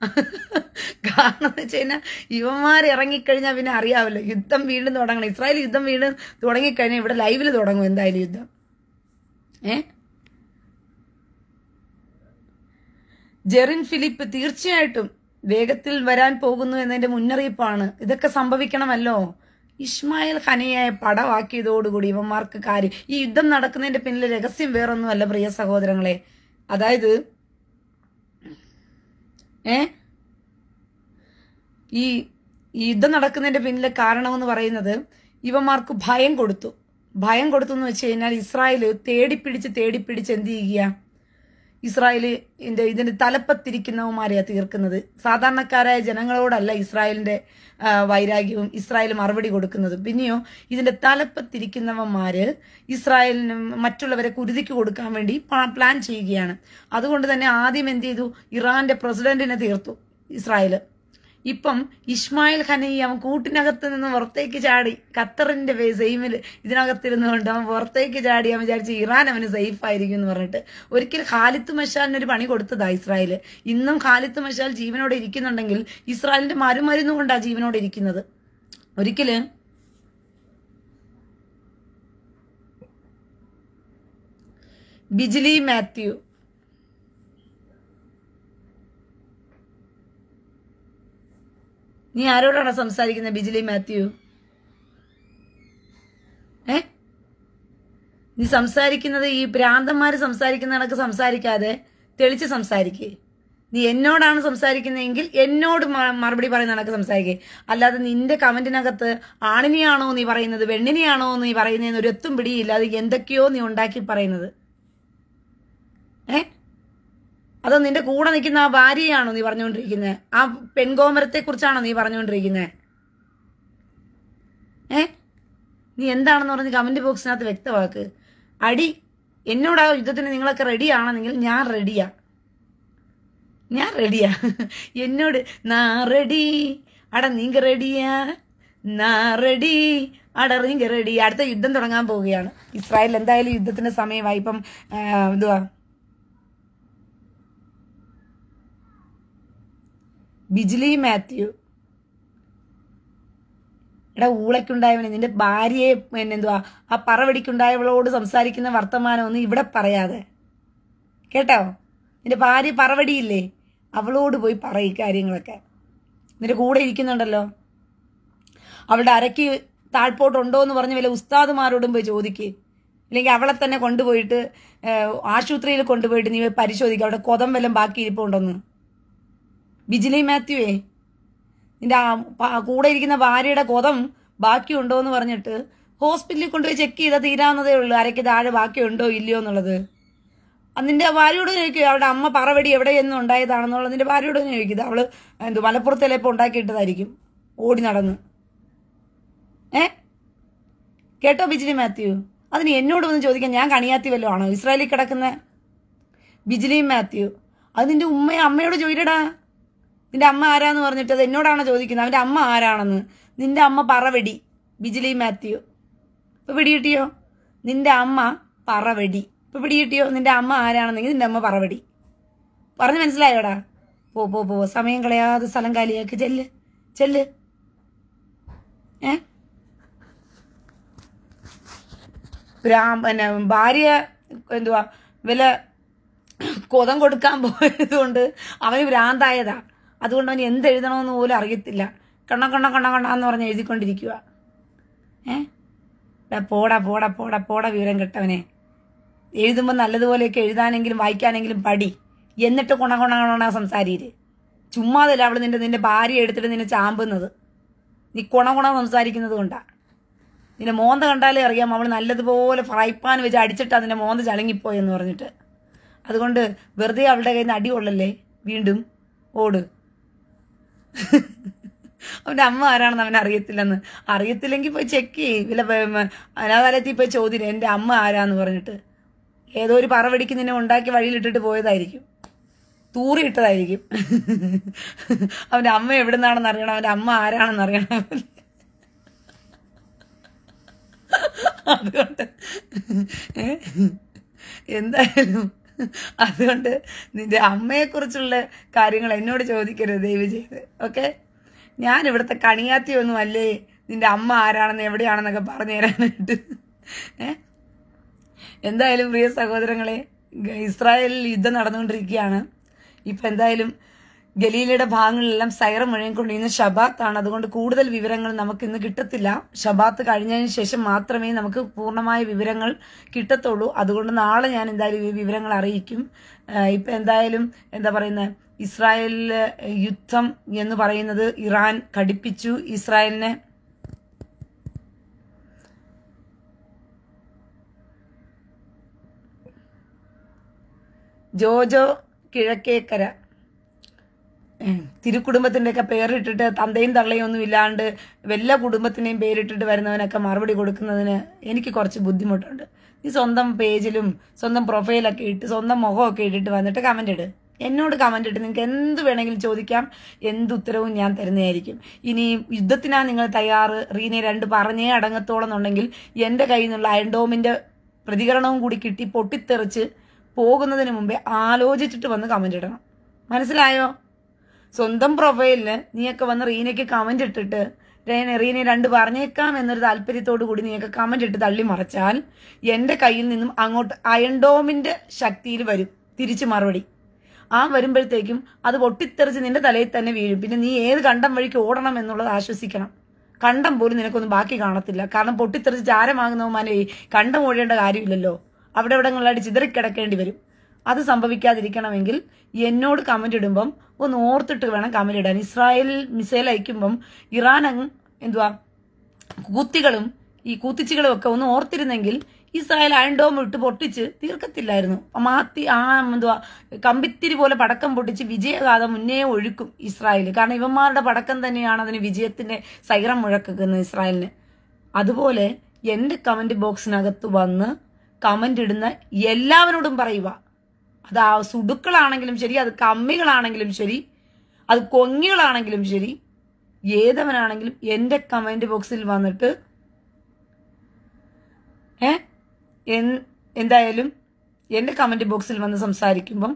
കാരണം എന്ന് വെച്ച് കഴിഞ്ഞാൽ ഇവന്മാർ ഇറങ്ങിക്കഴിഞ്ഞാൽ പിന്നെ അറിയാവല്ലോ യുദ്ധം വീണ്ടും തുടങ്ങണം ഇസ്രായേൽ യുദ്ധം വീണ്ടും തുടങ്ങിക്കഴിഞ്ഞാൽ ഇവിടെ ലൈവിൽ തുടങ്ങും എന്തായാലും യുദ്ധം ഏ ജെറിൻ ഫിലിപ്പ് തീർച്ചയായിട്ടും വേഗത്തിൽ വരാൻ പോകുന്നു എന്നതിന്റെ മുന്നറിയിപ്പാണ് ഇതൊക്കെ സംഭവിക്കണമല്ലോ ഇസ്മായിൽ ഖനിയായ പടമാക്കിയതോടുകൂടി ഇവന്മാർക്ക് കാര്യം ഈ യുദ്ധം നടക്കുന്നതിന്റെ പിന്നിലെ രഹസ്യം വേറൊന്നുമല്ല പ്രിയ സഹോദരങ്ങളെ അതായത് ഏ ഈ യുദ്ധം നടക്കുന്നതിന്റെ പിന്നിലെ കാരണമെന്ന് പറയുന്നത് ഇവന്മാർക്ക് ഭയം കൊടുത്തു ഭയം കൊടുത്തു എന്ന് വെച്ച് കഴിഞ്ഞാൽ ഇസ്രായേൽ തേടിപ്പിടിച്ച് തേടിപ്പിടിച്ച് എന്ത് ചെയ്യുക ഇസ്രായേലിന്റെ ഇതിന്റെ തലപ്പത്തിരിക്കുന്നവന്മാരെയാണ് തീർക്കുന്നത് സാധാരണക്കാരായ ജനങ്ങളോടല്ല ഇസ്രായേലിന്റെ വൈരാഗ്യവും ഇസ്രായേൽ മറുപടി കൊടുക്കുന്നത് പിന്നെയോ ഇതിന്റെ തലപ്പത്തിരിക്കുന്നവന്മാര് ഇസ്രായേലിന് മറ്റുള്ളവരെ കുരുതിക്ക് കൊടുക്കാൻ വേണ്ടി പ്ലാൻ ചെയ്യുകയാണ് അതുകൊണ്ട് തന്നെ ആദ്യം എന്ത് ചെയ്തു ഇറാന്റെ പ്രസിഡന്റിനെ തീർത്തു ഇസ്രായേൽ ഇപ്പം ഇസ്മായിൽ ഖനിയ അവൻ കൂട്ടിനകത്ത് നിന്ന് പുറത്തേക്ക് ചാടി ഖത്തറിന്റെ സെയിമിൽ ഇതിനകത്തിരുന്നു കൊണ്ട് അവൻ പുറത്തേക്ക് ചാടി അവൻ വിചാരിച്ച് ഇറാൻ അവന് സേഫ് ആയിരിക്കും എന്ന് പറഞ്ഞിട്ട് ഒരിക്കൽ ഖാലിത്ത് മഷാലിന് ഒരു പണി കൊടുത്തതാ ഇസ്രായേൽ ഇന്നും ഖാലിത്ത് മഷാൽ ജീവനോടെ ഇരിക്കുന്നുണ്ടെങ്കിൽ ഇസ്രായേലിന്റെ മരുമരുന്നു കൊണ്ടാ ജീവനോടെ ഇരിക്കുന്നത് ഒരിക്കല് ബിജ്ലി മാത്യു നീ ആരോടാണ് സംസാരിക്കുന്നത് ബിജിലി മാത്യു ഏ നീ സംസാരിക്കുന്നത് ഈ ഭ്രാന്തന്മാർ സംസാരിക്കുന്ന കണക്ക് സംസാരിക്കാതെ തെളിച്ച് സംസാരിക്കേ നീ എന്നോടാണ് സംസാരിക്കുന്നതെങ്കിൽ എന്നോട് മറുപടി പറയുന്ന കണക്ക് സംസാരിക്കേ അല്ലാതെ നിന്റെ കമന്റിനകത്ത് ആണിനെയാണോ നീ പറയുന്നത് പെണ്ണിനെയാണോ നീ പറയുന്നതെന്ന് ഒരു എത്തും അത് എന്തൊക്കെയോ നീ ഉണ്ടാക്കി പറയുന്നത് ഏ അതോ നിന്റെ കൂടെ നിൽക്കുന്ന ആ ഭാര്യയാണോ നീ പറഞ്ഞുകൊണ്ടിരിക്കുന്നത് ആ പെൺകോമരത്തെ കുറിച്ചാണോ നീ പറഞ്ഞുകൊണ്ടിരിക്കുന്നത് ഏ നീ എന്താണെന്ന് പറഞ്ഞ് കമന്റ് ബോക്സിനകത്ത് വ്യക്തമാക്ക് അടി എന്നോട് ആ യുദ്ധത്തിന് നിങ്ങളൊക്കെ റെഡിയാണെന്നെങ്കിൽ ഞാൻ റെഡിയാ ഞാൻ റെഡിയാ എന്നോട് നാ റെഡി അട നിങ്ക റെഡിയാ നാ റെഡി അട നിങ്ക റെഡി അടുത്ത യുദ്ധം തുടങ്ങാൻ പോവുകയാണ് ഇസ്രായേൽ എന്തായാലും യുദ്ധത്തിന്റെ സമയമായി ഇപ്പം എന്തുവാ ബിജിലി മാത്യു എടാ ഊളയ്ക്കുണ്ടായവനെ നിന്റെ ഭാര്യയെ പിന്നെ എന്തുവാ ആ പറവടിക്കുണ്ടായവളോട് സംസാരിക്കുന്ന വർത്തമാനമൊന്നും ഇവിടെ പറയാതെ കേട്ടോ നിന്റെ ഭാര്യ പറവടിയില്ലേ അവളോട് പോയി പറ ഈ കാര്യങ്ങളൊക്കെ നിന്റെ കൂടെ ഇരിക്കുന്നുണ്ടല്ലോ അവളുടെ അരയ്ക്ക് താഴ്പോട്ടുണ്ടോ എന്ന് പറഞ്ഞ് വല്ല ഉസ്താദുമാരോടും പോയി ചോദിക്കുക ഇല്ലെങ്കിൽ അവളെ തന്നെ കൊണ്ടുപോയിട്ട് ആശുപത്രിയിൽ കൊണ്ടുപോയിട്ട് നീ പരിശോധിക്കുക അവിടെ കൊതം വല്ലതും ബാക്കി ഇരിപ്പുണ്ടോന്ന് ബിജിലി മാത്യുവേ നിന്റെ കൂടെ ഇരിക്കുന്ന ഭാര്യയുടെ കൊതം ബാക്കിയുണ്ടോ എന്ന് പറഞ്ഞിട്ട് ഹോസ്പിറ്റലിൽ കൊണ്ടുപോയി ചെക്ക് ചെയ്താൽ തീരാവുന്നതേ ഉള്ളൂ അരയ്ക്ക് താഴെ ബാക്കിയുണ്ടോ ഇല്ലയോ എന്നുള്ളത് നിന്റെ ഭാര്യയോട് ചോദിക്കുക അവളുടെ അമ്മ പറവടി എവിടെ എന്നും ഉണ്ടായതാണെന്നുള്ളത് നിന്റെ ഭാര്യയോട് ചോദിക്കുന്നത് അവള് എന്ത് മലപ്പുറത്ത് ചിലപ്പോൾ ഉണ്ടാക്കിയിട്ടതായിരിക്കും ഓടി നടന്ന് ഏ കേട്ടോ ബിജിലി മാത്യു അതിന് എന്നോട് വന്ന് ചോദിക്കാൻ ഞാൻ കണിയാത്തി വല്ലതും ആണോ ഇസ്രായേലിൽ കിടക്കുന്ന ബിജിലിയും മാത്യു അത് നിന്റെ ഉമ്മയും അമ്മയോട് ചോദിക്കടാ നിന്റെ അമ്മ ആരാന്ന് പറഞ്ഞിട്ട് അത് എന്നോടാണോ ചോദിക്കുന്നത് അവൻ്റെ അമ്മ ആരാണെന്ന് നിന്റെ അമ്മ പറവെടി ബിജിലി മാത്യു ഇപ്പൊ പിടികിട്ടിയോ നിന്റെ അമ്മ പറവെടി ഇപ്പൊ പിടികിട്ടിയോ നിന്റെ അമ്മ ആരാണെന്നെങ്കിൽ നിന്റെ അമ്മ പറവെടി പറഞ്ഞ് മനസ്സിലായോടാ പോ പോ പോ സമയം കളയാതെ സ്ഥലം കാലിയാക്കി ചെല്ല് ചെല്ല് ഏ പിന്നെ ഭാര്യ എന്തുവാ വില കൊതം കൊടുക്കാൻ പോയതുകൊണ്ട് അവന് ഭ്രാന്തായതാ അതുകൊണ്ട് അവൻ എന്തെഴുതണമെന്ന് പോലും അറിയത്തില്ല കണ്ണ കണ്ണ കണ്ണ കണ്ണ എന്ന് പറഞ്ഞ് എഴുതിക്കൊണ്ടിരിക്കുക ഏ പോടാ പോടാ പോടാ പോടാ വിവരം കെട്ടവനെ എഴുതുമ്പോൾ നല്ലതുപോലെയൊക്കെ എഴുതാനെങ്കിലും വായിക്കാനെങ്കിലും പടി എന്നിട്ട് കൊണ കൊണ കൊണ സംസാരീര് ചുമ്മാതല്ല അവൾ നിന്റെ നിന്റെ ഭാര്യ എടുത്തിട്ട് നിന്നെ ചാമ്പുന്നത് നീ കൊണ കൊണ സംസാരിക്കുന്നത് കൊണ്ടാ നിന്റെ മോന്ത കണ്ടാലേ അറിയാം അവൾ നല്ലതുപോലെ ഫ്രൈ പാൻ വെച്ച് അടിച്ചിട്ട് നിന്റെ മോന്ത ചളുങ്ങിപ്പോയെന്ന് പറഞ്ഞിട്ട് അതുകൊണ്ട് വെറുതെ അവളുടെ കയ്യിൽ നിന്ന് അടി കൊള്ളല്ലേ വീണ്ടും ഓട് അവൻ്റെ അമ്മ ആരാണെന്ന് അവൻ അറിയത്തില്ലെന്ന് അറിയത്തില്ലെങ്കിൽ പോയി ചെക്ക് ചെയ്യും ഇല്ല അനാഥാലയത്തിൽ പോയി ചോദ്യം എൻ്റെ അമ്മ ആരാന്ന് പറഞ്ഞിട്ട് ഏതോ ഒരു പറവടിക്ക് നിന്നെ ഉണ്ടാക്കി വഴിയിലിട്ടിട്ട് പോയതായിരിക്കും തൂറിയിട്ടതായിരിക്കും അവൻ്റെ അമ്മ എവിടെ നിന്നാണെന്ന് അറിയണം അവൻ്റെ അമ്മ ആരാണെന്ന് അറിയണം അതുകൊണ്ട് എന്തായാലും അതുകൊണ്ട് നിന്റെ അമ്മയെക്കുറിച്ചുള്ള കാര്യങ്ങൾ എന്നോട് ചോദിക്കരുത് ദയവ് ചെയ്ത് ഓക്കെ ഞാൻ ഇവിടുത്തെ കണിയാത്തി ഒന്നും അല്ലേ നിന്റെ അമ്മ ആരാണെന്ന് എവിടെയാണെന്നൊക്കെ പറഞ്ഞു തരാനായിട്ട് എന്തായാലും പ്രിയ സഹോദരങ്ങളെ ഇസ്രായേലിൽ യുദ്ധം നടന്നുകൊണ്ടിരിക്കുകയാണ് ഇപ്പം എന്തായാലും ഗലീലയുടെ ഭാഗങ്ങളിലെല്ലാം സൈറ മുഴങ്ങിക്കൊണ്ടിരുന്ന ഷബാത്താണ് അതുകൊണ്ട് കൂടുതൽ വിവരങ്ങൾ നമുക്ക് ഇന്ന് കിട്ടത്തില്ല ഷബാത്ത് കഴിഞ്ഞതിന് ശേഷം മാത്രമേ നമുക്ക് പൂർണ്ണമായ വിവരങ്ങൾ കിട്ടത്തുള്ളൂ അതുകൊണ്ട് നാളെ ഞാൻ എന്തായാലും ഈ വിവരങ്ങൾ അറിയിക്കും ഇപ്പം എന്തായാലും എന്താ പറയുന്നത് ഇസ്രായേലിലെ യുദ്ധം എന്ന് പറയുന്നത് ഇറാൻ ഘടിപ്പിച്ചു ഇസ്രായേലിനെ ജോജോ കിഴക്കേക്കര തിരുക്കുടുംബത്തിൻ്റെയൊക്കെ പേരിട്ടിട്ട് തന്തയും തള്ളയും ഒന്നും ഇല്ലാണ്ട് വല്ല കുടുംബത്തിനെയും പേരിട്ടിട്ട് വരുന്നവനൊക്കെ മറുപടി കൊടുക്കുന്നതിന് എനിക്ക് കുറച്ച് ബുദ്ധിമുട്ടുണ്ട് നീ സ്വന്തം പേജിലും സ്വന്തം പ്രൊഫൈലൊക്കെ ഇട്ട് സ്വന്തം മുഖമൊക്കെ ഇട്ടിട്ട് വന്നിട്ട് കമൻ്റ് ഇട് എന്നോട് കമൻ്റ് ഇട്ട് നിങ്ങൾക്ക് എന്ത് വേണമെങ്കിലും ചോദിക്കാം എന്ത് ഉത്തരവും ഞാൻ തരുന്നതായിരിക്കും ഇനി യുദ്ധത്തിനാണ് നിങ്ങൾ തയ്യാറ് റീനെ രണ്ട് പറഞ്ഞേ അടങ്ങത്തോളം എന്നുണ്ടെങ്കിൽ എൻ്റെ കയ്യിൽ നിന്നുള്ള അയൺഡോമിൻ്റെ പ്രതികരണവും കൂടി കിട്ടി പൊട്ടിത്തെറിച്ച് പോകുന്നതിന് മുമ്പേ ആലോചിച്ചിട്ട് വന്ന് കമൻ്റ് ഇടണം മനസ്സിലായോ സ്വന്തം പ്രൊഫൈലില് നീയൊക്കെ വന്ന് റീനയ്ക്ക് കമന്റ് ഇട്ടിട്ട് രേനെ റീനെ രണ്ട് പറഞ്ഞേക്കാം എന്നൊരു താല്പര്യത്തോടു കൂടി നീയൊക്കെ കമന്റ് ഇട്ട് തള്ളി മറച്ചാൽ എന്റെ കയ്യിൽ നിന്നും അങ്ങോട്ട് അയൺഡോമിന്റെ ശക്തിയിൽ വരും തിരിച്ചു മറുപടി ആ വരുമ്പോഴത്തേക്കും അത് പൊട്ടിത്തെറിച്ച് നിന്റെ തലയിൽ തന്നെ വീഴും പിന്നെ നീ ഏത് കണ്ടം വഴിക്ക് ഓടണം എന്നുള്ളത് ആശ്വസിക്കണം കണ്ടം പോലും നിനക്കൊന്നും ബാക്കി കാണത്തില്ല കാരണം പൊട്ടിത്തെറിച്ച് ചാരമാകുന്നവന്മാരെ കണ്ടം ഓടേണ്ട കാര്യമില്ലല്ലോ അവിടെ ഇവിടങ്ങളിലായിട്ട് ചിതറിക്കിടക്കേണ്ടി വരും അത് സംഭവിക്കാതിരിക്കണമെങ്കിൽ എന്നോട് കമന്റ് ഇടുമ്പം ഒന്ന് ഓർത്തിട്ട് വേണം കമന്റ് ഇടാൻ ഇസ്രായേൽ മിസൈൽ അയക്കുമ്പം ഇറാൻ എന്തുവാ കൂത്തികളും ഈ കൂത്തിച്ചുകളും ഒക്കെ ഒന്ന് ഓർത്തിരുന്നെങ്കിൽ ഇസ്രായേൽ അയൺഡോം ഇട്ട് പൊട്ടിച്ച് തീർക്കത്തില്ലായിരുന്നു മാത്തി ആ എന്തുവാ കമ്പിത്തിരി പോലെ പടക്കം പൊട്ടിച്ച് വിജയഗാഥ മുന്നേ ഒഴുക്കും ഇസ്രായേൽ കാരണം ഇവന്മാരുടെ പടക്കം തന്നെയാണ് അതിന് വിജയത്തിന്റെ സൈറം മുഴക്കുന്നത് ഇസ്രായേലിന് അതുപോലെ എന്റെ കമന്റ് ബോക്സിനകത്ത് വന്ന് കമന്റ് ഇടുന്ന എല്ലാവരോടും പറയുക അത് ആ സുടുക്കളാണെങ്കിലും ശരി അത് കമ്മികളാണെങ്കിലും ശരി അത് കൊങ്ങികളാണെങ്കിലും ശരി ഏതവനാണെങ്കിലും എൻ്റെ കമൻറ്റ് ബോക്സിൽ വന്നിട്ട് ഏ എന്തായാലും എൻ്റെ കമൻറ്റ് ബോക്സിൽ വന്ന് സംസാരിക്കുമ്പം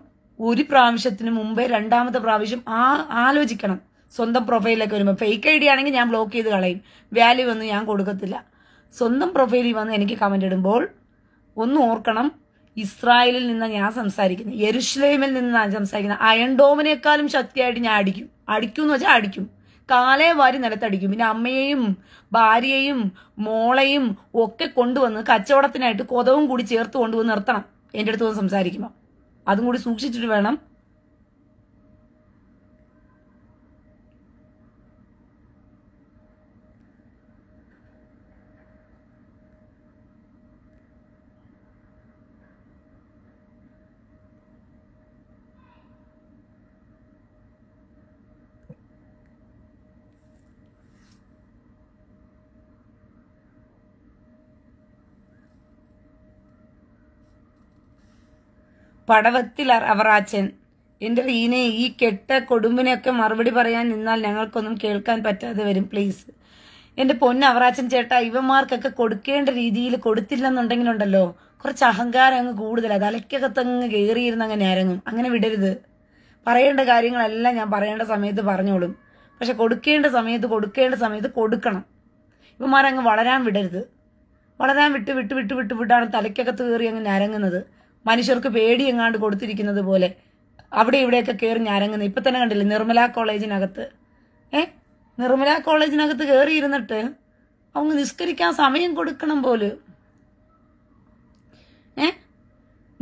ഒരു പ്രാവശ്യത്തിന് മുമ്പേ രണ്ടാമത്തെ പ്രാവശ്യം ആ ആലോചിക്കണം സ്വന്തം പ്രൊഫൈലിലേക്ക് വരുമ്പോൾ ഫേക്ക് ഐ ഡി ആണെങ്കിൽ ഞാൻ ബ്ലോക്ക് ചെയ്ത് കളയും വാല്യൂ ഒന്നും ഞാൻ കൊടുക്കത്തില്ല സ്വന്തം പ്രൊഫൈലിൽ വന്ന് എനിക്ക് കമൻ്റ് ഇടുമ്പോൾ ഒന്ന് ഓർക്കണം ഇസ്രായേലിൽ നിന്നാണ് ഞാൻ സംസാരിക്കുന്നത് യെരുഷ്ലേമിൽ നിന്നാണ് ഞാൻ അയൺ ഡോമിനേക്കാളും ശക്തിയായിട്ട് ഞാൻ അടിക്കും അടിക്കും എന്ന് വെച്ചാൽ അടിക്കും കാലേ വാരി നിലത്തടിക്കും പിന്നെ അമ്മയെയും ഭാര്യയെയും മോളെയും ഒക്കെ കൊണ്ടുവന്ന് കച്ചവടത്തിനായിട്ട് കൊതവും കൂടി ചേർത്ത് കൊണ്ടുവന്ന് നിർത്തണം എൻ്റെ അടുത്ത് വന്ന് സംസാരിക്കുമ്പോൾ അതും കൂടി സൂക്ഷിച്ചിട്ട് വേണം പടവത്തിൽ അവറാച്ചൻ എന്റെ റീനെ ഈ കെട്ട കൊടുമ്പിനെയൊക്കെ മറുപടി പറയാൻ നിന്നാൽ ഞങ്ങൾക്കൊന്നും കേൾക്കാൻ പറ്റാതെ വരും പ്ലീസ് എന്റെ പൊന്ന അവറാച്ചൻ ചേട്ടാ ഇവന്മാർക്കൊക്കെ കൊടുക്കേണ്ട രീതിയിൽ കൊടുത്തില്ലെന്നുണ്ടെങ്കിലുണ്ടല്ലോ കുറച്ച് അഹങ്കാരം അങ്ങ് കൂടുതലാണ് അങ്ങ് കയറിയിരുന്ന അങ്ങ് ഞരങ്ങും അങ്ങനെ വിടരുത് പറയേണ്ട കാര്യങ്ങളെല്ലാം ഞാൻ പറയേണ്ട സമയത്ത് പറഞ്ഞോളും പക്ഷെ കൊടുക്കേണ്ട സമയത്ത് കൊടുക്കേണ്ട സമയത്ത് കൊടുക്കണം ഇവന്മാരങ്ങ് വളരാൻ വിടരുത് വളരാൻ വിട്ട് വിട്ട് വിട്ട് വിട്ട് വിട്ടാണ് തലയ്ക്കകത്ത് കയറി അങ്ങ് ഞരങ്ങുന്നത് മനുഷ്യർക്ക് പേടി എങ്ങാണ്ട് കൊടുത്തിരിക്കുന്നത് പോലെ അവിടെ ഇവിടെയൊക്കെ കയറി ഞരങ്ങുന്നു ഇപ്പം തന്നെ കണ്ടില്ലേ നിർമ്മല കോളേജിനകത്ത് ഏ നിർമ്മല കോളേജിനകത്ത് കയറിയിരുന്നിട്ട് അവങ്ങ് നിസ്കരിക്കാൻ സമയം കൊടുക്കണം പോലെ ഏ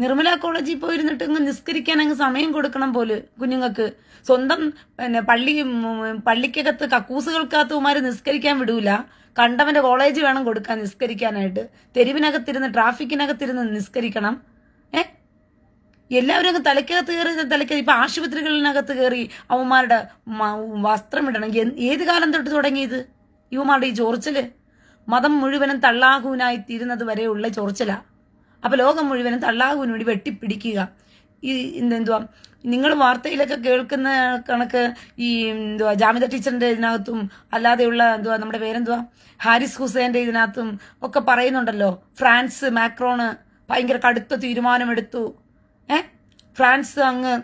നിർമ്മല കോളേജിൽ പോയിരുന്നിട്ട് അങ്ങ് നിസ്കരിക്കാൻ അങ്ങ് സമയം കൊടുക്കണം പോലെ കുഞ്ഞുങ്ങൾക്ക് സ്വന്തം പിന്നെ പള്ളി പള്ളിക്കകത്ത് കക്കൂസുകൾക്കകത്തുമാര് നിസ്കരിക്കാൻ വിടൂല കണ്ടവന്റെ കോളേജ് വേണം കൊടുക്കാൻ നിസ്കരിക്കാനായിട്ട് തെരുവിനകത്തിരുന്ന് ട്രാഫിക്കിനകത്തിരുന്ന് നിസ്കരിക്കണം എല്ലാവരും അങ്ങ് തലയ്ക്കകത്ത് കയറി തലയ്ക്കകത്ത് ഇപ്പം ആശുപത്രികളിനകത്ത് കയറി അവന്മാരുടെ വസ്ത്രമിടണം ഏത് കാലം തൊട്ട് തുടങ്ങിയത് ഇവന്മാരുടെ ഈ ചൊറിച്ചിൽ മതം മുഴുവനും തള്ളാഹൂനായി തീരുന്നത് വരെയുള്ള ചൊറിച്ചില അപ്പോൾ ലോകം മുഴുവനും തള്ളാഹൂന് വേണ്ടി വെട്ടിപ്പിടിക്കുക ഈ എന്തെന്തുവാ നിങ്ങൾ വാർത്തയിലൊക്കെ കേൾക്കുന്ന കണക്ക് ഈ എന്തുവാ ജാമിത ടീച്ചറിൻ്റെ ഇതിനകത്തും അല്ലാതെയുള്ള എന്തുവാ നമ്മുടെ പേരെന്തുവാ ഹാരിസ് ഹുസൈൻ്റെ ഇതിനകത്തും ഒക്കെ പറയുന്നുണ്ടല്ലോ ഫ്രാൻസ് മാക്രോണ് ഭയങ്കര കടുത്ത തീരുമാനമെടുത്തു ഏഹ് ഫ്രാൻസ് അങ്ങ്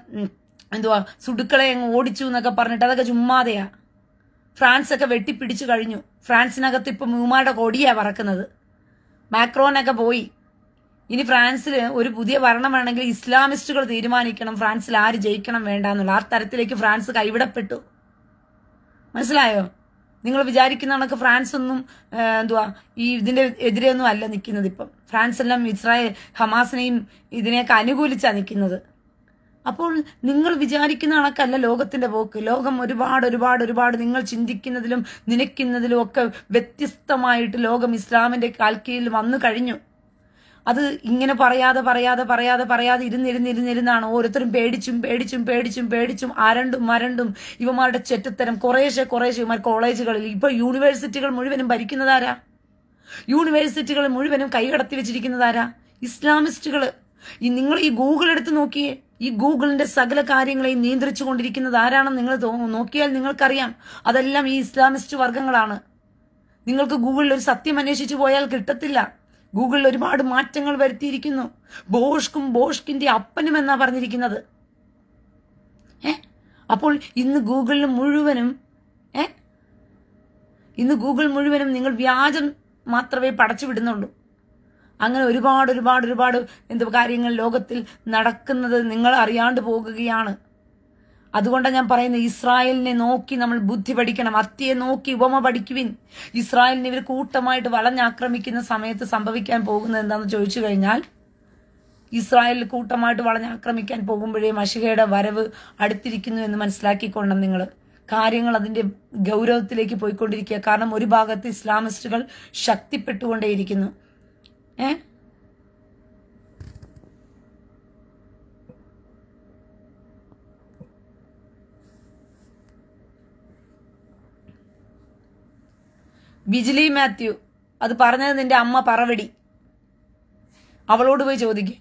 എന്തുവാ സുടുക്കളെ അങ്ങ് ഓടിച്ചു എന്നൊക്കെ പറഞ്ഞിട്ട് അതൊക്കെ ചുമ്മാതെയാ ഫ്രാൻസ് ഒക്കെ വെട്ടിപ്പിടിച്ചു കഴിഞ്ഞു ഫ്രാൻസിനകത്ത് ഇപ്പൊ മൂമാരുടെ കൊടിയാ പറക്കുന്നത് മാക്രോനൊക്കെ പോയി ഇനി ഫ്രാൻസിൽ ഒരു പുതിയ ഭരണം വേണമെങ്കിൽ ഇസ്ലാമിസ്റ്റുകൾ തീരുമാനിക്കണം ഫ്രാൻസിൽ ആര് ജയിക്കണം വേണ്ട എന്നുള്ള ആ തരത്തിലേക്ക് ഫ്രാൻസ് കൈവിടപ്പെട്ടു മനസ്സിലായോ നിങ്ങൾ വിചാരിക്കുന്ന കണക്ക് ഫ്രാൻസ് ഒന്നും എന്തുവാ ഈ ഇതിന്റെ എതിരെ ഒന്നും അല്ല നിൽക്കുന്നത് ഇപ്പം ഫ്രാൻസ് എല്ലാം ഇസ്രായേൽ ഹമാസിനെയും ഇതിനെയൊക്കെ അനുകൂലിച്ചാണ് നിൽക്കുന്നത് അപ്പോൾ നിങ്ങൾ വിചാരിക്കുന്ന കണക്കല്ല ലോകത്തിന്റെ പോക്ക് ലോകം ഒരുപാട് ഒരുപാട് ഒരുപാട് നിങ്ങൾ ചിന്തിക്കുന്നതിലും നിനയ്ക്കുന്നതിലും ഒക്കെ വ്യത്യസ്തമായിട്ട് ലോകം ഇസ്ലാമിന്റെ കാൽക്കീഴിൽ വന്നു കഴിഞ്ഞു അത് ഇങ്ങനെ പറയാതെ പറയാതെ പറയാതെ പറയാതെ ഇരുന്നിരുന്നിരുന്നിരുന്നാണ് ഓരോരുത്തരും പേടിച്ചും പേടിച്ചും പേടിച്ചും പേടിച്ചും അരണ്ടും മരണ്ടും ഇവന്മാരുടെ ചെറ്റത്തരം കുറേശ്ശെ കുറേശ്ശെ ഇവന്മാർ കോളേജുകളിൽ ഇപ്പൊ യൂണിവേഴ്സിറ്റികൾ മുഴുവനും ഭരിക്കുന്നതാരാ യൂണിവേഴ്സിറ്റികൾ മുഴുവനും കൈകടത്തി വെച്ചിരിക്കുന്നതാരാ ഇസ്ലാമിസ്റ്റുകൾ ഈ നിങ്ങൾ ഈ ഗൂഗിൾ എടുത്ത് നോക്കിയേ ഈ ഗൂഗിളിന്റെ സകല കാര്യങ്ങളെയും നിയന്ത്രിച്ചു കൊണ്ടിരിക്കുന്നത് ആരാണെന്ന് നിങ്ങൾ നോക്കിയാൽ നിങ്ങൾക്കറിയാം അതെല്ലാം ഈ ഇസ്ലാമിസ്റ്റ് വർഗങ്ങളാണ് നിങ്ങൾക്ക് ഗൂഗിളിൽ ഒരു സത്യം അന്വേഷിച്ചു പോയാൽ കിട്ടത്തില്ല ഗൂഗിളിൽ ഒരുപാട് മാറ്റങ്ങൾ വരുത്തിയിരിക്കുന്നു ബോഷ്കും ബോഷ്കിൻ്റെ അപ്പനും എന്നാ പറഞ്ഞിരിക്കുന്നത് ഏ അപ്പോൾ ഇന്ന് ഗൂഗിളിൽ മുഴുവനും ഏ ഇന്ന് ഗൂഗിൾ മുഴുവനും നിങ്ങൾ വ്യാജം മാത്രമേ പടച്ചു വിടുന്നുള്ളൂ അങ്ങനെ ഒരുപാട് ഒരുപാട് ഒരുപാട് എന്തോ കാര്യങ്ങൾ ലോകത്തിൽ നടക്കുന്നത് നിങ്ങൾ അറിയാണ്ട് പോകുകയാണ് അതുകൊണ്ടാണ് ഞാൻ പറയുന്നത് ഇസ്രായേലിനെ നോക്കി നമ്മൾ ബുദ്ധി പഠിക്കണം അത്തിയെ നോക്കി ഉപമ പഠിക്കുവിൻ ഇസ്രായേലിന് ഇവർ കൂട്ടമായിട്ട് വളഞ്ഞാക്രമിക്കുന്ന സമയത്ത് സംഭവിക്കാൻ പോകുന്നത് എന്താണെന്ന് ചോദിച്ചു കഴിഞ്ഞാൽ ഇസ്രായേലിൽ കൂട്ടമായിട്ട് വളഞ്ഞാക്രമിക്കാൻ പോകുമ്പോഴേ മഷികയുടെ വരവ് അടുത്തിരിക്കുന്നു എന്ന് മനസ്സിലാക്കിക്കൊള്ളണം നിങ്ങൾ കാര്യങ്ങൾ അതിന്റെ ഗൗരവത്തിലേക്ക് പോയിക്കൊണ്ടിരിക്കുക കാരണം ഒരു ഭാഗത്ത് ഇസ്ലാമിസ്റ്റുകൾ ശക്തിപ്പെട്ടുകൊണ്ടേയിരിക്കുന്നു ഏഹ് ബിജിലി മാത്യു അത് പറഞ്ഞത് നിന്റെ അമ്മ പറവടി അവളോട് പോയി ചോദിക്കും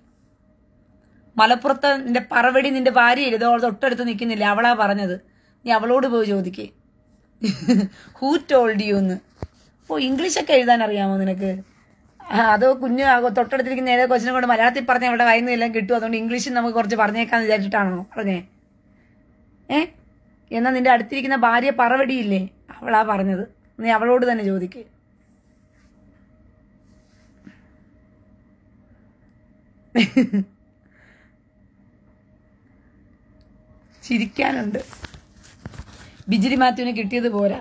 മലപ്പുറത്ത് നിന്റെ പറവടി നിന്റെ ഭാര്യയില്ല അവൾ തൊട്ടടുത്ത് നിൽക്കുന്നില്ല അവളാ പറഞ്ഞത് നീ അവളോട് പോയി ചോദിക്കേ ഹൂ ടോൾഡ് യു എന്ന് ഓ ഇംഗ്ലീഷൊക്കെ എഴുതാൻ അറിയാമോ നിനക്ക് അതോ കുഞ്ഞു തൊട്ടടുത്തിരിക്കുന്ന ഏതോ കൊച്ചിനെ കൊണ്ട് മലയാളത്തിൽ പറഞ്ഞ അവിടെ വായന എല്ലാം കിട്ടും അതുകൊണ്ട് ഇംഗ്ലീഷിൽ നമുക്ക് കുറച്ച് പറഞ്ഞേക്കാന്ന് വിചാരിച്ചിട്ടാണോ പറഞ്ഞേ ഏ എന്നാൽ നിന്റെ അടുത്തിരിക്കുന്ന ഭാര്യ പറവടിയില്ലേ അവളാ പറഞ്ഞത് നീ അവളോട് തന്നെ ചോദിക്കുക ചിരിക്കാനുണ്ട് ബിജിരി മാത്യുവിന് കിട്ടിയത് പോരാ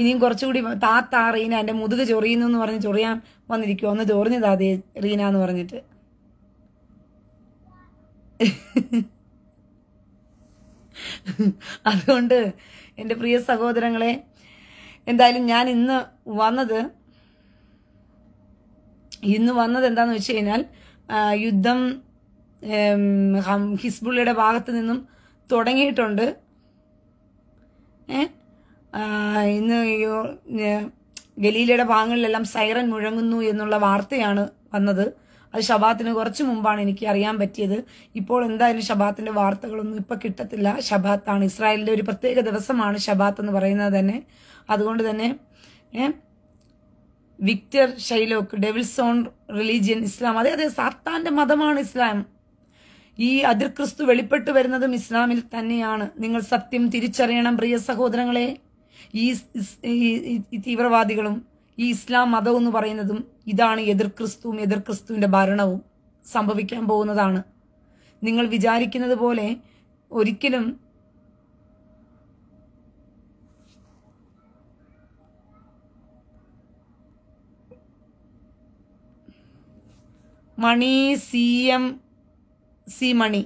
ഇനിയും കുറച്ചുകൂടി താത്ത റീന എൻ്റെ മുതുക് ചൊറിയുന്നു എന്ന് പറഞ്ഞ് ചൊറിയാൻ വന്നിരിക്കുമോ ഒന്ന് ചൊറിഞ്ഞതാ അതേ റീന എന്ന് പറഞ്ഞിട്ട് അതുകൊണ്ട് എൻ്റെ പ്രിയ സഹോദരങ്ങളെ എന്തായാലും ഞാൻ ഇന്ന് വന്നത് ഇന്ന് വന്നത് എന്താന്ന് വെച്ച് കഴിഞ്ഞാൽ യുദ്ധം ഹിസ്ബുള്ളയുടെ ഭാഗത്ത് നിന്നും തുടങ്ങിയിട്ടുണ്ട് ഇന്ന് ഗലീലയുടെ ഭാഗങ്ങളിലെല്ലാം സൈറൻ മുഴങ്ങുന്നു എന്നുള്ള വാർത്തയാണ് വന്നത് അത് ശബാത്തിന് കുറച്ച് മുമ്പാണ് എനിക്ക് അറിയാൻ പറ്റിയത് ഇപ്പോൾ എന്തായാലും ഷബാത്തിന്റെ വാർത്തകളൊന്നും ഇപ്പൊ കിട്ടത്തില്ല ഷബാത്താണ് ഇസ്രായേലിന്റെ ഒരു പ്രത്യേക ദിവസമാണ് ഷബാത്ത് എന്ന് പറയുന്നത് തന്നെ അതുകൊണ്ട് തന്നെ Victor Shylock devils on religion Islam അതെ അതെ സാത്താന്റെ മതമാണ് ഇസ്ലാം ഈ അതിർക്രിസ്തു വെളിപ്പെട്ടു വരുന്നതും ഇസ്ലാമിൽ തന്നെയാണ് നിങ്ങൾ സത്യം തിരിച്ചറിയണം പ്രിയ സഹോദരങ്ങളെ ഈ തീവ്രവാദികളും ഈ ഇസ്ലാം മതം എന്ന് പറയുന്നതും ഇതാണ് എതിർ ക്രിസ്തുവും എതിർ ക്രിസ്തുവിന്റെ ഭരണവും സംഭവിക്കാൻ പോകുന്നതാണ് നിങ്ങൾ വിചാരിക്കുന്നത് പോലെ ഒരിക്കലും മണി സി എം സി മണി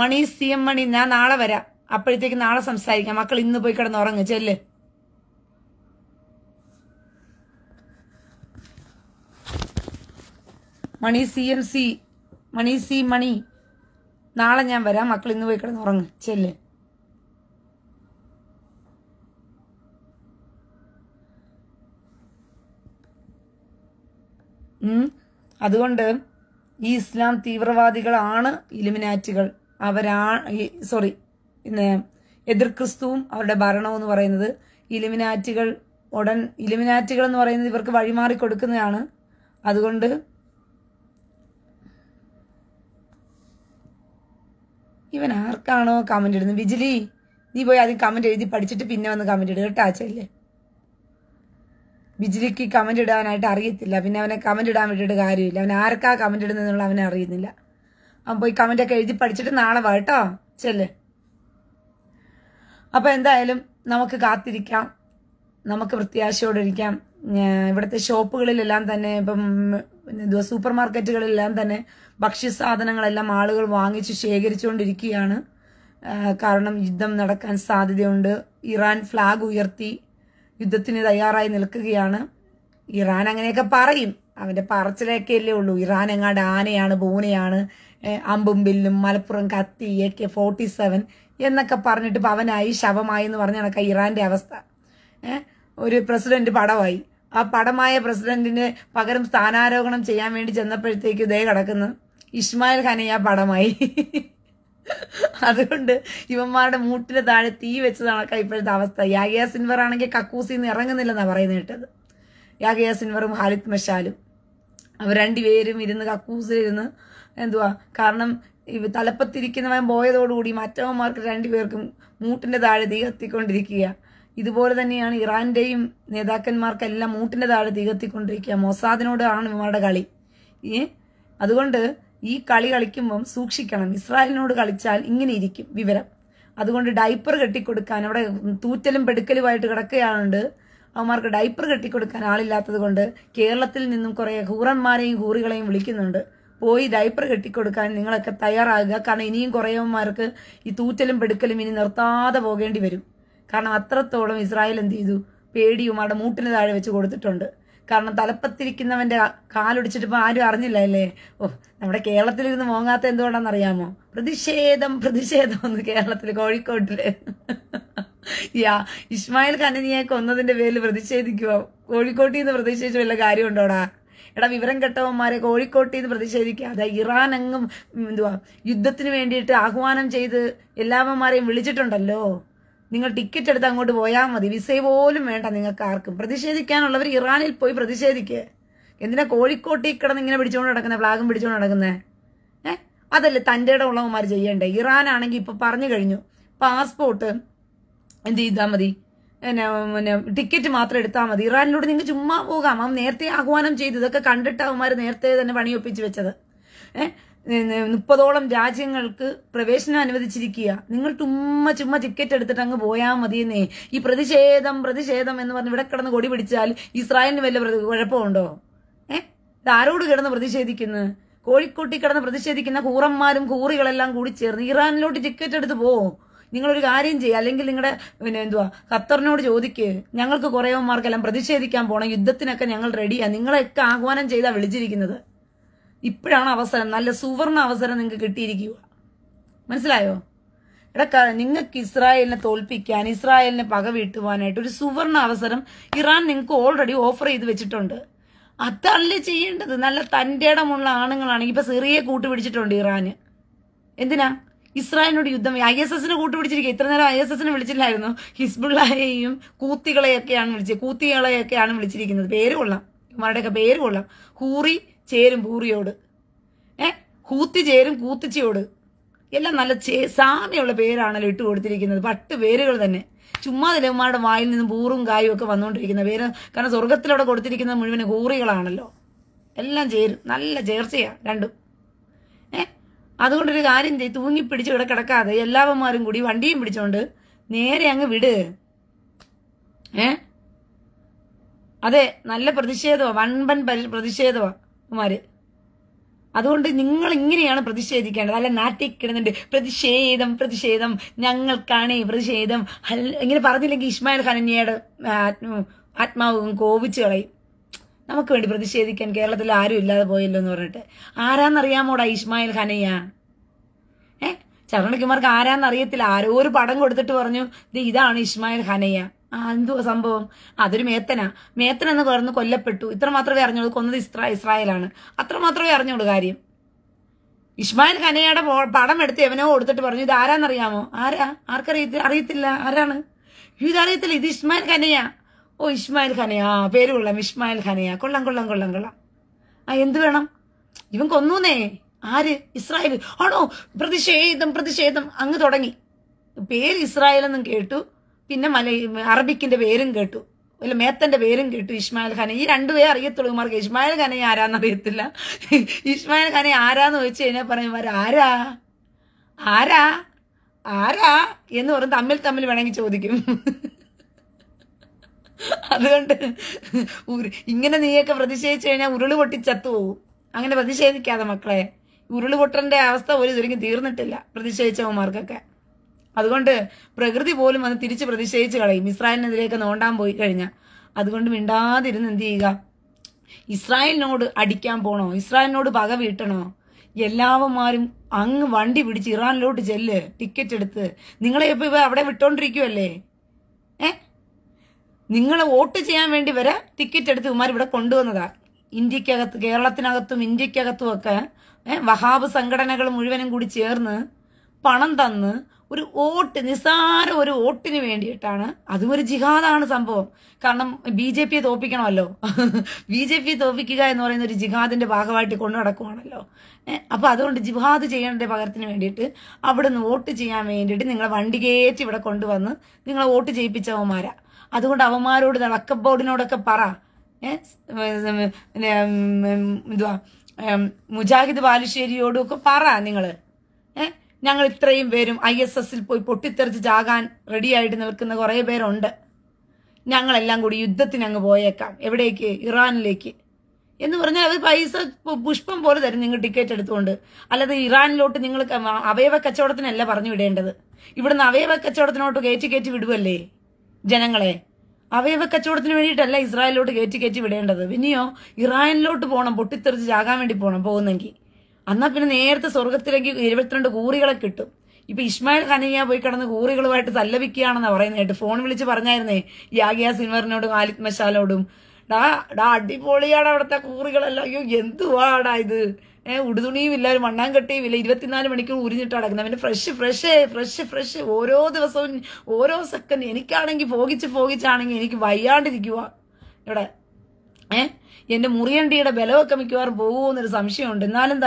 മണി സി എം മണി ഞാൻ നാളെ വരാം അപ്പോഴത്തേക്ക് നാളെ സംസാരിക്കാം മക്കൾ ഇന്ന് പോയി കിടന്നുറങ്ങ് ചെല്ലേ മണി സി എം സി മണി സി മണി നാളെ ഞാൻ വരാം മക്കൾ ഇന്ന് പോയി കിടന്ന് ഉറങ്ങും ചെല്ലേ അതുകൊണ്ട് ഈ ഇസ്ലാം തീവ്രവാദികളാണ് ഇലുമിനാറ്റുകൾ അവരാ സോറി പിന്നെ എതിർ ക്രിസ്തുവും അവരുടെ ഭരണവും എന്ന് പറയുന്നത് ഇലുമിനാറ്റുകൾ ഉടൻ ഇലുമിനാറ്റുകൾ എന്ന് പറയുന്നത് ഇവർക്ക് വഴിമാറി കൊടുക്കുന്നതാണ് അതുകൊണ്ട് ഇവൻ ആർക്കാണോ കമൻ്റ് ഇടുന്നത് വിജിലി നീ പോയി ആദ്യം കമൻ്റ് എഴുതി പഠിച്ചിട്ട് പിന്നെ വന്ന് കമൻ്റ് ഇടുക കേട്ടോ അച്ഛല്ലേ വിജിലിക്ക് കമൻ്റ് ഇടാനായിട്ട് അറിയത്തില്ല പിന്നെ അവനെ കമൻ്റ് ഇടാൻ വേണ്ടിയിട്ട് കാര്യമില്ല അവൻ ആർക്കാ കമൻ്റ് ഇടുന്നതെന്നുള്ള അവനെ അറിയുന്നില്ല അവൻ പോയി കമൻ്റൊക്കെ എഴുതി പഠിച്ചിട്ട് നാളെ വാ കേട്ടോ ചെല്ലേ അപ്പോൾ എന്തായാലും നമുക്ക് കാത്തിരിക്കാം നമുക്ക് പ്രത്യാശയോടെ ഇരിക്കാം ഇവിടുത്തെ ഷോപ്പുകളിലെല്ലാം തന്നെ ഇപ്പം സൂപ്പർ മാർക്കറ്റുകളെല്ലാം തന്നെ സാധനങ്ങളെല്ലാം ആളുകൾ വാങ്ങിച്ച് ശേഖരിച്ചുകൊണ്ടിരിക്കുകയാണ് കാരണം യുദ്ധം നടക്കാൻ സാധ്യതയുണ്ട് ഇറാൻ ഫ്ലാഗ് ഉയർത്തി യുദ്ധത്തിന് തയ്യാറായി നിൽക്കുകയാണ് ഇറാൻ അങ്ങനെയൊക്കെ പറയും അവന്റെ പറച്ചിലൊക്കെ അല്ലേ ഉള്ളൂ ഇറാൻ എങ്ങാണ്ട് ആനയാണ് ബൂനയാണ് അമ്പും ബില്ലും മലപ്പുറം കത്തി എ കെ ഫോർട്ടി സെവൻ എന്നൊക്കെ പറഞ്ഞിട്ട് പവനായി ശവമായി എന്ന് പറഞ്ഞ കണക്കാണ് ഇറാന്റെ അവസ്ഥ ഒരു പ്രസിഡന്റ് പടമായി ആ പടമായ പ്രസിഡന്റിന് പകരം സ്ഥാനാരോഹണം ചെയ്യാൻ വേണ്ടി ചെന്നപ്പോഴത്തേക്ക് ഇതേ കിടക്കുന്നു ഇസ്മായിൽ ഖാനെ ആ പടമായി അതുകൊണ്ട് ഇവന്മാരുടെ മൂട്ടിന് താഴെ തീ വെച്ച് നടക്കാം ഇപ്പോഴത്തെ അവസ്ഥ യാഗിയ സിൻവർ ആണെങ്കിൽ കക്കൂസിൽ നിന്ന് ഇറങ്ങുന്നില്ലെന്നാ പറയുന്നത് കേട്ടത് യാഗിയ സിൻവറും ഹാലിദ് മഷാലും അവർ രണ്ടുപേരും ഇരുന്ന് കക്കൂസിലിരുന്ന് എന്തുവാ കാരണം ഇവ തലപ്പത്തിരിക്കുന്നവൻ പോയതോടുകൂടി മറ്റവന്മാർക്ക് രണ്ടുപേർക്കും മൂട്ടിന്റെ താഴെ തീ കത്തിക്കൊണ്ടിരിക്കുകയാണ് ഇതുപോലെ തന്നെയാണ് ഇറാന്റെയും നേതാക്കന്മാർക്കെല്ലാം മൂട്ടിന്റെ താഴെ തികത്തിക്കൊണ്ടിരിക്കുക മൊസാദിനോടാണ് ആണ് ഇവരുടെ കളി ഏ അതുകൊണ്ട് ഈ കളി കളിക്കുമ്പം സൂക്ഷിക്കണം ഇസ്രായേലിനോട് കളിച്ചാൽ ഇങ്ങനെ ഇരിക്കും വിവരം അതുകൊണ്ട് ഡൈപ്പർ കെട്ടിക്കൊടുക്കാൻ അവിടെ തൂറ്റലും പെടുക്കലുമായിട്ട് കിടക്കുകയാണുണ്ട് അവന്മാർക്ക് ഡൈപ്പർ കെട്ടിക്കൊടുക്കാൻ ആളില്ലാത്തത് കൊണ്ട് കേരളത്തിൽ നിന്നും കുറേ ഹൂറന്മാരെയും ഹൂറികളെയും വിളിക്കുന്നുണ്ട് പോയി ഡൈപ്പർ കെട്ടിക്കൊടുക്കാൻ നിങ്ങളൊക്കെ തയ്യാറാകുക കാരണം ഇനിയും കുറേവന്മാർക്ക് ഈ തൂറ്റലും പെടുക്കലും ഇനി നിർത്താതെ പോകേണ്ടി വരും കാരണം അത്രത്തോളം ഇസ്രായേൽ എന്ത് ചെയ്തു പേടിയും അവിടെ മൂട്ടിന് താഴെ വെച്ച് കൊടുത്തിട്ടുണ്ട് കാരണം തലപ്പത്തിരിക്കുന്നവൻ്റെ കാലൊടിച്ചിട്ട് ആരും അറിഞ്ഞില്ല അല്ലേ ഓ നമ്മുടെ കേരളത്തിൽ ഇരുന്ന് മോങ്ങാത്ത അറിയാമോ പ്രതിഷേധം പ്രതിഷേധം ഒന്ന് കേരളത്തിൽ കോഴിക്കോട്ടിൽ യാ ഇസ്മായിൽ കനനിയെ കൊന്നതിൻ്റെ പേരിൽ പ്രതിഷേധിക്കുമോ കോഴിക്കോട്ടിൽ നിന്ന് പ്രതിഷേധിച്ച് വല്ല കാര്യമുണ്ടോടാ എടാ വിവരം കെട്ടവന്മാരെ കോഴിക്കോട്ടിൽ നിന്ന് അതാ ഇറാൻ അങ്ങും എന്തുവാ യുദ്ധത്തിന് വേണ്ടിയിട്ട് ആഹ്വാനം ചെയ്ത് എല്ലാവന്മാരെയും വിളിച്ചിട്ടുണ്ടല്ലോ നിങ്ങൾ ടിക്കറ്റ് എടുത്ത് അങ്ങോട്ട് പോയാൽ മതി വിസ പോലും വേണ്ട നിങ്ങൾക്ക് ആർക്കും പ്രതിഷേധിക്കാനുള്ളവർ ഇറാനിൽ പോയി പ്രതിഷേധിക്കുക എന്തിനാ കോഴിക്കോട്ടിൽ കിടന്ന് ഇങ്ങനെ പിടിച്ചുകൊണ്ട് നടക്കുന്നത് ഫ്ലാഗും പിടിച്ചുകൊണ്ട് നടക്കുന്നത് ഏഹ് അതല്ലേ തൻ്റെ ഉള്ളവന്മാർ ചെയ്യേണ്ടേ ഇറാനാണെങ്കിൽ ഇപ്പം പറഞ്ഞു കഴിഞ്ഞു പാസ്പോർട്ട് എന്ത് ചെയ്താൽ മതി പിന്നെ പിന്നെ ടിക്കറ്റ് മാത്രം എടുത്താൽ മതി ഇറാനിലൂടെ നിങ്ങൾക്ക് ചുമ്മാ പോകാം അവൻ നേരത്തെ ആഹ്വാനം ചെയ്തു ഇതൊക്കെ കണ്ടിട്ട് അവന്മാർ നേരത്തെ തന്നെ പണിയൊപ്പിച്ച് വെച്ചത് ഏഹ് മുപ്പതോളം രാജ്യങ്ങൾക്ക് പ്രവേശനം അനുവദിച്ചിരിക്കുക നിങ്ങൾ ചുമ്മ ചുമ്മാ ടിക്കറ്റ് എടുത്തിട്ട് അങ്ങ് പോയാൽ മതിയെന്നേ ഈ പ്രതിഷേധം പ്രതിഷേധം എന്ന് പറഞ്ഞ് ഇവിടെ കിടന്ന് കൊടി പിടിച്ചാൽ ഇസ്രായേലിന് വല്ല കുഴപ്പമുണ്ടോ ഏ ഇത് ആരോട് കിടന്ന് പ്രതിഷേധിക്കുന്നത് കോഴിക്കോട്ടിൽ കിടന്ന് പ്രതിഷേധിക്കുന്ന കൂറന്മാരും കൂറികളെല്ലാം കൂടി ചേർന്ന് ഇറാനിലോട്ട് ടിക്കറ്റ് എടുത്ത് പോവോ നിങ്ങളൊരു കാര്യം ചെയ്യുക അല്ലെങ്കിൽ നിങ്ങളുടെ പിന്നെ എന്തുവാ ഖത്തറിനോട് ചോദിക്ക് ഞങ്ങൾക്ക് കുറേമാർക്കെല്ലാം പ്രതിഷേധിക്കാൻ പോകണം യുദ്ധത്തിനൊക്കെ ഞങ്ങൾ റെഡിയാണ് നിങ്ങളെയൊക്കെ ആഹ്വാനം ചെയ്താൽ വിളിച്ചിരിക്കുന്നത് ഇപ്പോഴാണ് അവസരം നല്ല സുവർണ അവസരം നിങ്ങൾക്ക് കിട്ടിയിരിക്കുക മനസ്സിലായോ എടാ നിങ്ങൾക്ക് ഇസ്രായേലിനെ തോൽപ്പിക്കാൻ ഇസ്രായേലിനെ പക വീട്ടുവാനായിട്ട് ഒരു സുവർണ അവസരം ഇറാൻ നിങ്ങൾക്ക് ഓൾറെഡി ഓഫർ ചെയ്ത് വെച്ചിട്ടുണ്ട് അതല്ലേ ചെയ്യേണ്ടത് നല്ല തൻ്റെ ഇടമുള്ള ആണുങ്ങളാണെങ്കിൽ ഇപ്പൊ സിറിയെ കൂട്ടുപിടിച്ചിട്ടുണ്ട് ഇറാന് എന്തിനാ ഇസ്രായേലിനോട് യുദ്ധം ഐ എസ് എസിനെ കൂട്ടുപിടിച്ചിരിക്കുക ഇത്ര നേരം ഐ എസ് എസിനെ വിളിച്ചില്ലായിരുന്നു ഹിസ്ബുള്ളയെയും കൂത്തികളെയൊക്കെയാണ് വിളിച്ചത് കൂത്തികളെയൊക്കെയാണ് വിളിച്ചിരിക്കുന്നത് പേര് കൊള്ളാം ഇവരുടെയൊക്കെ പേര് കൊള്ളാം ഹൂറി ചേരും ഭൂറിയോട് ഏ കൂത്തി ചേരും കൂത്തിച്ചയോട് എല്ലാം നല്ല ചേ സാമ്യമുള്ള പേരാണല്ലോ ഇട്ട് കൊടുത്തിരിക്കുന്നത് പട്ട് പേരുകൾ തന്നെ ചുമ്മാ ദിലവന്മാരുടെ വായിൽ നിന്ന് പൂറും കായും ഒക്കെ വന്നുകൊണ്ടിരിക്കുന്ന പേര് കാരണം സ്വർഗത്തിലൂടെ കൊടുത്തിരിക്കുന്നത് മുഴുവൻ കൂറികളാണല്ലോ എല്ലാം ചേരും നല്ല ചേർച്ചയാണ് രണ്ടും ഏ അതുകൊണ്ടൊരു കാര്യം ചെയ്ത് തൂങ്ങിപ്പിടിച്ച് ഇവിടെ കിടക്കാതെ എല്ലാവന്മാരും കൂടി വണ്ടിയും പിടിച്ചോണ്ട് നേരെ അങ്ങ് വിട് ഏ അതെ നല്ല പ്രതിഷേധമാണ് വൻപൻ പ്രതിഷേധമാണ് മാര് അതുകൊണ്ട് നിങ്ങൾ ഇങ്ങനെയാണ് പ്രതിഷേധിക്കേണ്ടത് അല്ല നാട്ടിൽ കിടന്നുണ്ട് പ്രതിഷേധം പ്രതിഷേധം ഞങ്ങൾക്കാണ് പ്രതിഷേധം ഇങ്ങനെ പറഞ്ഞില്ലെങ്കിൽ ഇസ്മായിൽ ഖനന്യയുടെ ആത്മാവും കോപിച്ചു കളയും നമുക്ക് വേണ്ടി പ്രതിഷേധിക്കാൻ കേരളത്തിൽ ആരും ഇല്ലാതെ പോയല്ലോ എന്ന് പറഞ്ഞിട്ട് ആരാന്നറിയാമോടാ ഇസ്മായിൽ ഖനയ്യ ഏഹ് ചരണകുമാർക്ക് ആരാന്നറിയത്തില്ല ആരോ ഒരു പടം കൊടുത്തിട്ട് പറഞ്ഞു ഇതാണ് ഇസ്മായിൽ ഖനയ്യ എന്തോ സംഭവം അതൊരു മേത്തന മേത്തൻ എന്ന് പറഞ്ഞ് കൊല്ലപ്പെട്ടു ഇത്ര മാത്രമേ അറിഞ്ഞുള്ളൂ കൊന്നത് ഇസ്ര ഇസ്രായേലാണ് അത്ര മാത്രമേ അറിഞ്ഞുള്ളൂ കാര്യം ഇസ്മായിൽ ഖനയുടെ പടം എടുത്ത് എവനോ കൊടുത്തിട്ട് പറഞ്ഞു ഇത് ആരാന്നറിയാമോ ആരാ ആർക്കറിയ അറിയത്തില്ല ആരാണ് ഇതറിയത്തില്ല ഇത് ഇസ്മായിൽ ഖനയാ ഓ ഇസ്മായിൽ ഖനയാ പേര് കൊള്ളാം ഇസ്മായിൽ ഖനയാ കൊള്ളാം കൊള്ളാം കൊള്ളാം കൊള്ളാം ആ എന്ത് വേണം ഇവൻ കൊന്നൂന്നേ ആര് ഇസ്രായേൽ ആണോ പ്രതിഷേധം പ്രതിഷേധം അങ്ങ് തുടങ്ങി പേര് ഇസ്രായേൽ എന്നും കേട്ടു പിന്നെ മല അറബിക്കിന്റെ പേരും കേട്ടു അല്ല മേത്തന്റെ പേരും കേട്ടു ഇസ്മായിൽ ഖാനെ ഈ രണ്ടുപേരെ അറിയത്തുള്ളൂ മാർക്ക് ഇസ്മായിൽ ഖാനെ ആരാന്ന് അറിയത്തില്ല ഇസ്മായിൽ ഖാനെ ആരാന്ന് ചോദിച്ചു കഴിഞ്ഞാൽ പറയും ആരാ ആരാ ആരാ എന്ന് പറഞ്ഞ് തമ്മിൽ തമ്മിൽ വേണമെങ്കിൽ ചോദിക്കും അതുകൊണ്ട് ഇങ്ങനെ നീയൊക്കെ പ്രതിഷേധിച്ചു കഴിഞ്ഞാൽ ഉരുള് ചത്തു പോകും അങ്ങനെ പ്രതിഷേധിക്കാതെ മക്കളെ ഉരുള് പൊട്ടന്റെ അവസ്ഥ ഒരു ചുരുങ്ങി തീർന്നിട്ടില്ല പ്രതിഷേധിച്ചവന്മാർക്കൊക്കെ അതുകൊണ്ട് പ്രകൃതി പോലും അത് തിരിച്ച് പ്രതിഷേധിച്ച് കളയും ഇസ്രായേലിനെതിരെയൊക്കെ നോണ്ടാൻ പോയി കഴിഞ്ഞാൽ അതുകൊണ്ട് മിണ്ടാതിരുന്ന് എന്ത് ചെയ്യുക ഇസ്രായേലിനോട് അടിക്കാൻ പോണോ ഇസ്രായേലിനോട് പക വീട്ടണോ എല്ലാവന്മാരും അങ്ങ് വണ്ടി പിടിച്ച് ഇറാനിലോട്ട് ചെല്ല് ടിക്കറ്റ് എടുത്ത് നിങ്ങളെ ഇപ്പൊ ഇവ അവിടെ വിട്ടോണ്ടിരിക്കുമല്ലേ ഏ നിങ്ങളെ വോട്ട് ചെയ്യാൻ വേണ്ടി വരെ ടിക്കറ്റ് എടുത്ത് ഇവന്മാർ ഇവിടെ കൊണ്ടുവന്നതാ ഇന്ത്യക്കകത്ത് കേരളത്തിനകത്തും ഇന്ത്യക്കകത്തും ഒക്കെ വഹാബ് സംഘടനകൾ മുഴുവനും കൂടി ചേർന്ന് പണം തന്ന് ഒരു വോട്ട് നിസ്സാര ഒരു വോട്ടിന് വേണ്ടിയിട്ടാണ് അതും ഒരു ജിഹാദാണ് സംഭവം കാരണം ബി ജെ പിയെ തോപ്പിക്കണമല്ലോ ബി ജെ പിയെ തോപ്പിക്കുക എന്ന് പറയുന്ന ഒരു ജിഹാദിന്റെ ഭാഗമായിട്ട് കൊണ്ടു നടക്കുവാണല്ലോ അപ്പൊ അതുകൊണ്ട് ജിഹാദ് ചെയ്യേണ്ട പകരത്തിന് വേണ്ടിയിട്ട് അവിടെ നിന്ന് വോട്ട് ചെയ്യാൻ വേണ്ടിയിട്ട് നിങ്ങളെ വണ്ടി കയറ്റി ഇവിടെ കൊണ്ടുവന്ന് നിങ്ങളെ വോട്ട് ചെയ്യിപ്പിച്ച അവന്മാരാ അതുകൊണ്ട് അവന്മാരോട് വക്കബോർഡിനോടൊക്കെ പറ ഏഹ് എന്തുവാ മുജാഹിദ് ബാലുശ്ശേരിയോടും ഒക്കെ പറ നിങ്ങള് ഏഹ് ഞങ്ങൾ ഇത്രയും പേരും ഐ എസ് എസിൽ പോയി പൊട്ടിത്തെറിച്ച് ചാകാൻ റെഡിയായിട്ട് നിൽക്കുന്ന കുറേ പേരുണ്ട് ഞങ്ങളെല്ലാം കൂടി യുദ്ധത്തിന് അങ്ങ് പോയേക്കാം എവിടേക്ക് ഇറാനിലേക്ക് എന്ന് പറഞ്ഞാൽ അവർ പൈസ പുഷ്പം പോലെ തരും നിങ്ങൾ ടിക്കറ്റ് എടുത്തുകൊണ്ട് അല്ലാതെ ഇറാനിലോട്ട് നിങ്ങൾ അവയവ കച്ചവടത്തിനല്ല പറഞ്ഞു വിടേണ്ടത് ഇവിടുന്ന് അവയവ കച്ചവടത്തിനോട്ട് കയറ്റി കയറ്റി വിടുവല്ലേ ജനങ്ങളെ അവയവ കച്ചവടത്തിന് വേണ്ടിയിട്ടല്ല ഇസ്രായേലിലോട്ട് കയറ്റി കയറ്റി വിടേണ്ടത് പിന്നെയോ ഇറാനിലോട്ട് പോകണം പൊട്ടിത്തെറിച്ച് ജാകാൻ വേണ്ടി പോകണം പോകുന്നെങ്കിൽ എന്നാൽ പിന്നെ നേരത്തെ സ്വർഗത്തിലേക്ക് ഇരുപത്തിരണ്ട് കൂറികളെ കിട്ടും ഇപ്പൊ ഇസ്മായിൽ ഖനിയ പോയി കിടന്ന് കൂറികളുമായിട്ട് തല്ലപിക്കുകയാണെന്നാ പറയുന്നതായിട്ട് ഫോൺ വിളിച്ച് പറഞ്ഞായിരുന്നേ യാഗിയ സിൻവറിനോടും ആലിത് മശാലോടും ഡാ ഡാ അടിപൊളിയാണ് അവിടുത്തെ കൂറികളെല്ലാം അയ്യോ എന്തുവാടാ ഇത് ഏഹ് ഉടുതുണിയും ഇല്ല ഒരു മണ്ണാങ്കട്ടിയും ഇല്ല ഇരുപത്തിനാല് മണിക്കൂർ ഉരിഞ്ഞിട്ട് അടക്കുന്നത് പിന്നെ ഫ്രഷ് ഫ്രഷ് ഫ്രഷ് ഫ്രഷ് ഓരോ ദിവസവും ഓരോ സെക്കൻഡ് എനിക്കാണെങ്കിൽ പോകിച്ച് പോകിച്ചാണെങ്കിൽ എനിക്ക് വയ്യാണ്ടിരിക്കുക ഇവിടെ ഏഹ് എന്റെ മുറിയണ്ടിയുടെ ബലമൊക്കെ മിക്കവാറും പോകുമെന്നൊരു സംശയമുണ്ട് എന്നാലും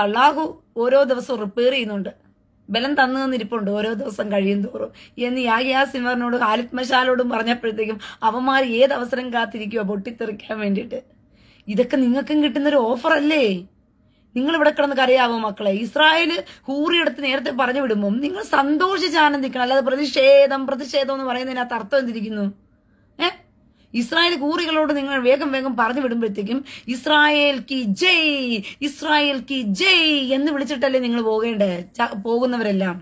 തള്ളാഹു ഓരോ ദിവസവും റിപ്പയർ ചെയ്യുന്നുണ്ട് ബലം തന്നു തന്നിരിപ്പുണ്ട് ഓരോ ദിവസം കഴിയും തോറും എന്ന് യാഹിയാ സിമറിനോട് ഖാലിദ് മഷാലോടും പറഞ്ഞപ്പോഴത്തേക്കും അവന്മാർ ഏത് അവസരം കാത്തിരിക്കുക പൊട്ടിത്തെറിക്കാൻ വേണ്ടിയിട്ട് ഇതൊക്കെ നിങ്ങൾക്കും കിട്ടുന്നൊരു ഓഫറല്ലേ നിങ്ങൾ ഇവിടെ കിടന്ന് കരയാവോ മക്കളെ ഇസ്രായേൽ ഹൂറിയെടുത്ത് നേരത്തെ പറഞ്ഞു വിടുമ്പം നിങ്ങൾ സന്തോഷിച്ച് ആനന്ദിക്കണം അല്ലാതെ പ്രതിഷേധം പ്രതിഷേധം എന്ന് പറയുന്നതിനകത്ത് അർത്ഥം എന്തിരിക്കുന്നു ഏഹ് ഇസ്രായേൽ കൂറികളോട് നിങ്ങൾ വേഗം വേഗം പറഞ്ഞു വിടുമ്പോഴത്തേക്കും ഇസ്രായേൽ കി ജയ് ഇസ്രായേൽ കി ജയ് എന്ന് വിളിച്ചിട്ടല്ലേ നിങ്ങൾ പോകേണ്ടേ പോകുന്നവരെല്ലാം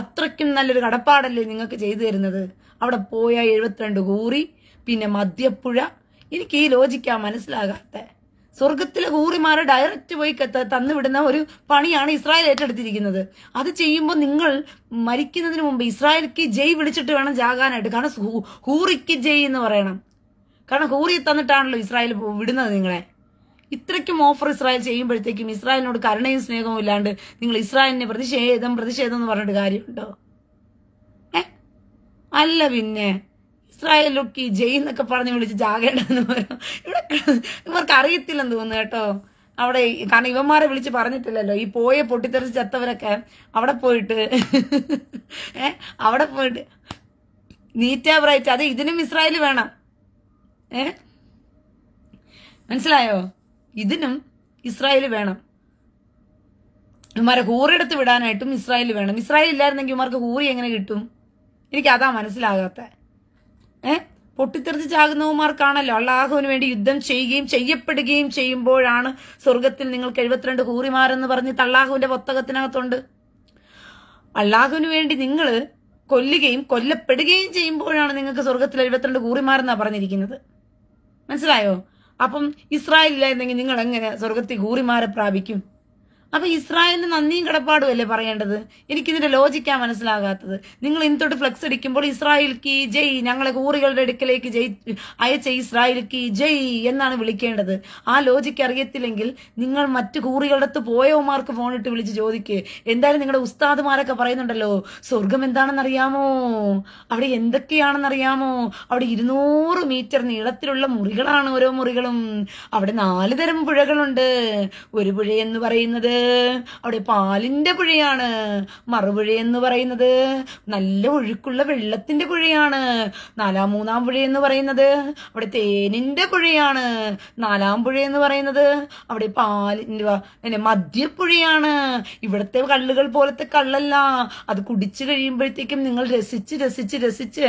അത്രയ്ക്കും നല്ലൊരു കടപ്പാടല്ലേ നിങ്ങൾക്ക് ചെയ്തു തരുന്നത് അവിടെ പോയ എഴുപത്തിരണ്ട് കൂറി പിന്നെ മദ്യപ്പുഴ എനിക്ക് ഈ ലോജിക്കാ മനസ്സിലാകാത്ത സ്വർഗത്തിലെ കൂറിമാരെ ഡയറക്റ്റ് പോയി തന്നുവിടുന്ന ഒരു പണിയാണ് ഇസ്രായേൽ ഏറ്റെടുത്തിരിക്കുന്നത് അത് ചെയ്യുമ്പോൾ നിങ്ങൾ മരിക്കുന്നതിന് മുമ്പ് ഇസ്രായേൽക്ക് ജയ് വിളിച്ചിട്ട് വേണം ജാകാനായിട്ട് കാരണം ഹൂറിക്ക് ജയ് എന്ന് പറയണം കാരണം ഹൂറി തന്നിട്ടാണല്ലോ ഇസ്രായേൽ വിടുന്നത് നിങ്ങളെ ഇത്രയ്ക്കും ഓഫർ ഇസ്രായേൽ ചെയ്യുമ്പോഴത്തേക്കും ഇസ്രായേലിനോട് കരുണയും സ്നേഹവും ഇല്ലാണ്ട് നിങ്ങൾ ഇസ്രായേലിനെ പ്രതിഷേധം പ്രതിഷേധം എന്ന് പറഞ്ഞിട്ട് കാര്യമുണ്ടോ ഏ അല്ല പിന്നെ ഇസ്രായേലൊക്കെ ജയ് എന്നൊക്കെ പറഞ്ഞ് വിളിച്ച് ജാഗേണ്ടെന്ന് പറയും ഇവിടെ ഇവർക്ക് അറിയത്തില്ലെന്ന് തോന്നുന്നു കേട്ടോ അവിടെ കാരണം ഇവന്മാരെ വിളിച്ച് പറഞ്ഞിട്ടില്ലല്ലോ ഈ പോയ പൊട്ടിത്തെറിച്ച് ചത്തവരൊക്കെ അവിടെ പോയിട്ട് ഏ അവിടെ പോയിട്ട് നീറ്റാ ബ്രൈറ്റ് അത് ഇതിനും ഇസ്രായേൽ വേണം ഏ മനസ്സിലായോ ഇതിനും ഇസ്രായേൽ വേണം ഉമാരെ ഹൂറിയെടുത്ത് വിടാനായിട്ടും ഇസ്രായേൽ വേണം ഇസ്രായേൽ ഇല്ലായിരുന്നെങ്കിൽ ഉമാർക്ക് ഹൂറി എങ്ങനെ കിട്ടും എനിക്ക് അതാ മനസ്സിലാകാത്ത ഏ പൊട്ടിത്തെറിച്ച് ചാകുന്നവന്മാർക്കാണല്ലോ അള്ളാഹുവിന് വേണ്ടി യുദ്ധം ചെയ്യുകയും ചെയ്യപ്പെടുകയും ചെയ്യുമ്പോഴാണ് സ്വർഗത്തിൽ നിങ്ങൾക്ക് എഴുപത്തിരണ്ട് ഹൂറിമാരെന്ന് പറഞ്ഞ് തള്ളാഹുവിന്റെ പുസ്തകത്തിനകത്തുണ്ട് അള്ളാഹുവിന് വേണ്ടി നിങ്ങൾ കൊല്ലുകയും കൊല്ലപ്പെടുകയും ചെയ്യുമ്പോഴാണ് നിങ്ങൾക്ക് സ്വർഗത്തിൽ എഴുപത്തിരണ്ട് ഹൂറിമാരെന്നാണ് പറഞ്ഞിരിക്കുന്നത് മനസ്സിലായോ അപ്പം ഇസ്രായേലില്ലായിരുന്നെങ്കിൽ നിങ്ങൾ എങ്ങനെ സ്വർഗത്തിൽ കൂറിമാരെ പ്രാപിക്കും അപ്പൊ ഇസ്രായേലിന് നന്ദിയും കടപ്പാടും അല്ലേ പറയേണ്ടത് എനിക്കിതിന്റെ ലോജിക്കാ മനസ്സിലാകാത്തത് നിങ്ങൾ ഇന്നത്തോട്ട് ഫ്ലെക്സ് അടിക്കുമ്പോൾ ഇസ്രായേൽക്ക് ജയ് ഞങ്ങളെ കൂറികളുടെ അടുക്കലേക്ക് ജയി അയച്ച ഇസ്രായേൽക്ക് ജയ് എന്നാണ് വിളിക്കേണ്ടത് ആ ലോജിക്ക് അറിയത്തില്ലെങ്കിൽ നിങ്ങൾ മറ്റു കൂറികളുടെ അടുത്ത് പോയവന്മാർക്ക് ഫോണിട്ട് വിളിച്ച് ചോദിക്കുക എന്തായാലും നിങ്ങളുടെ ഉസ്താദുമാരൊക്കെ പറയുന്നുണ്ടല്ലോ സ്വർഗം എന്താണെന്നറിയാമോ അവിടെ എന്തൊക്കെയാണെന്നറിയാമോ അവിടെ ഇരുന്നൂറ് മീറ്റർ നീളത്തിലുള്ള മുറികളാണ് ഓരോ മുറികളും അവിടെ നാല് തരം പുഴകളുണ്ട് ഒരു പുഴയെന്ന് പറയുന്നത് അവിടെ പാലിന്റെ പുഴയാണ് മറുപുഴ എന്ന് പറയുന്നത് നല്ല ഒഴുക്കുള്ള വെള്ളത്തിന്റെ പുഴയാണ് നാലാം മൂന്നാം പുഴ എന്ന് പറയുന്നത് അവിടെ തേനിന്റെ പുഴയാണ് നാലാം പുഴ എന്ന് പറയുന്നത് അവിടെ പാലിന്റെ മദ്യപ്പുഴയാണ് ഇവിടുത്തെ കള്ളുകൾ പോലത്തെ കള്ളല്ല അത് കുടിച്ചു കഴിയുമ്പോഴത്തേക്കും നിങ്ങൾ രസിച്ച് രസിച്ച് രസിച്ച്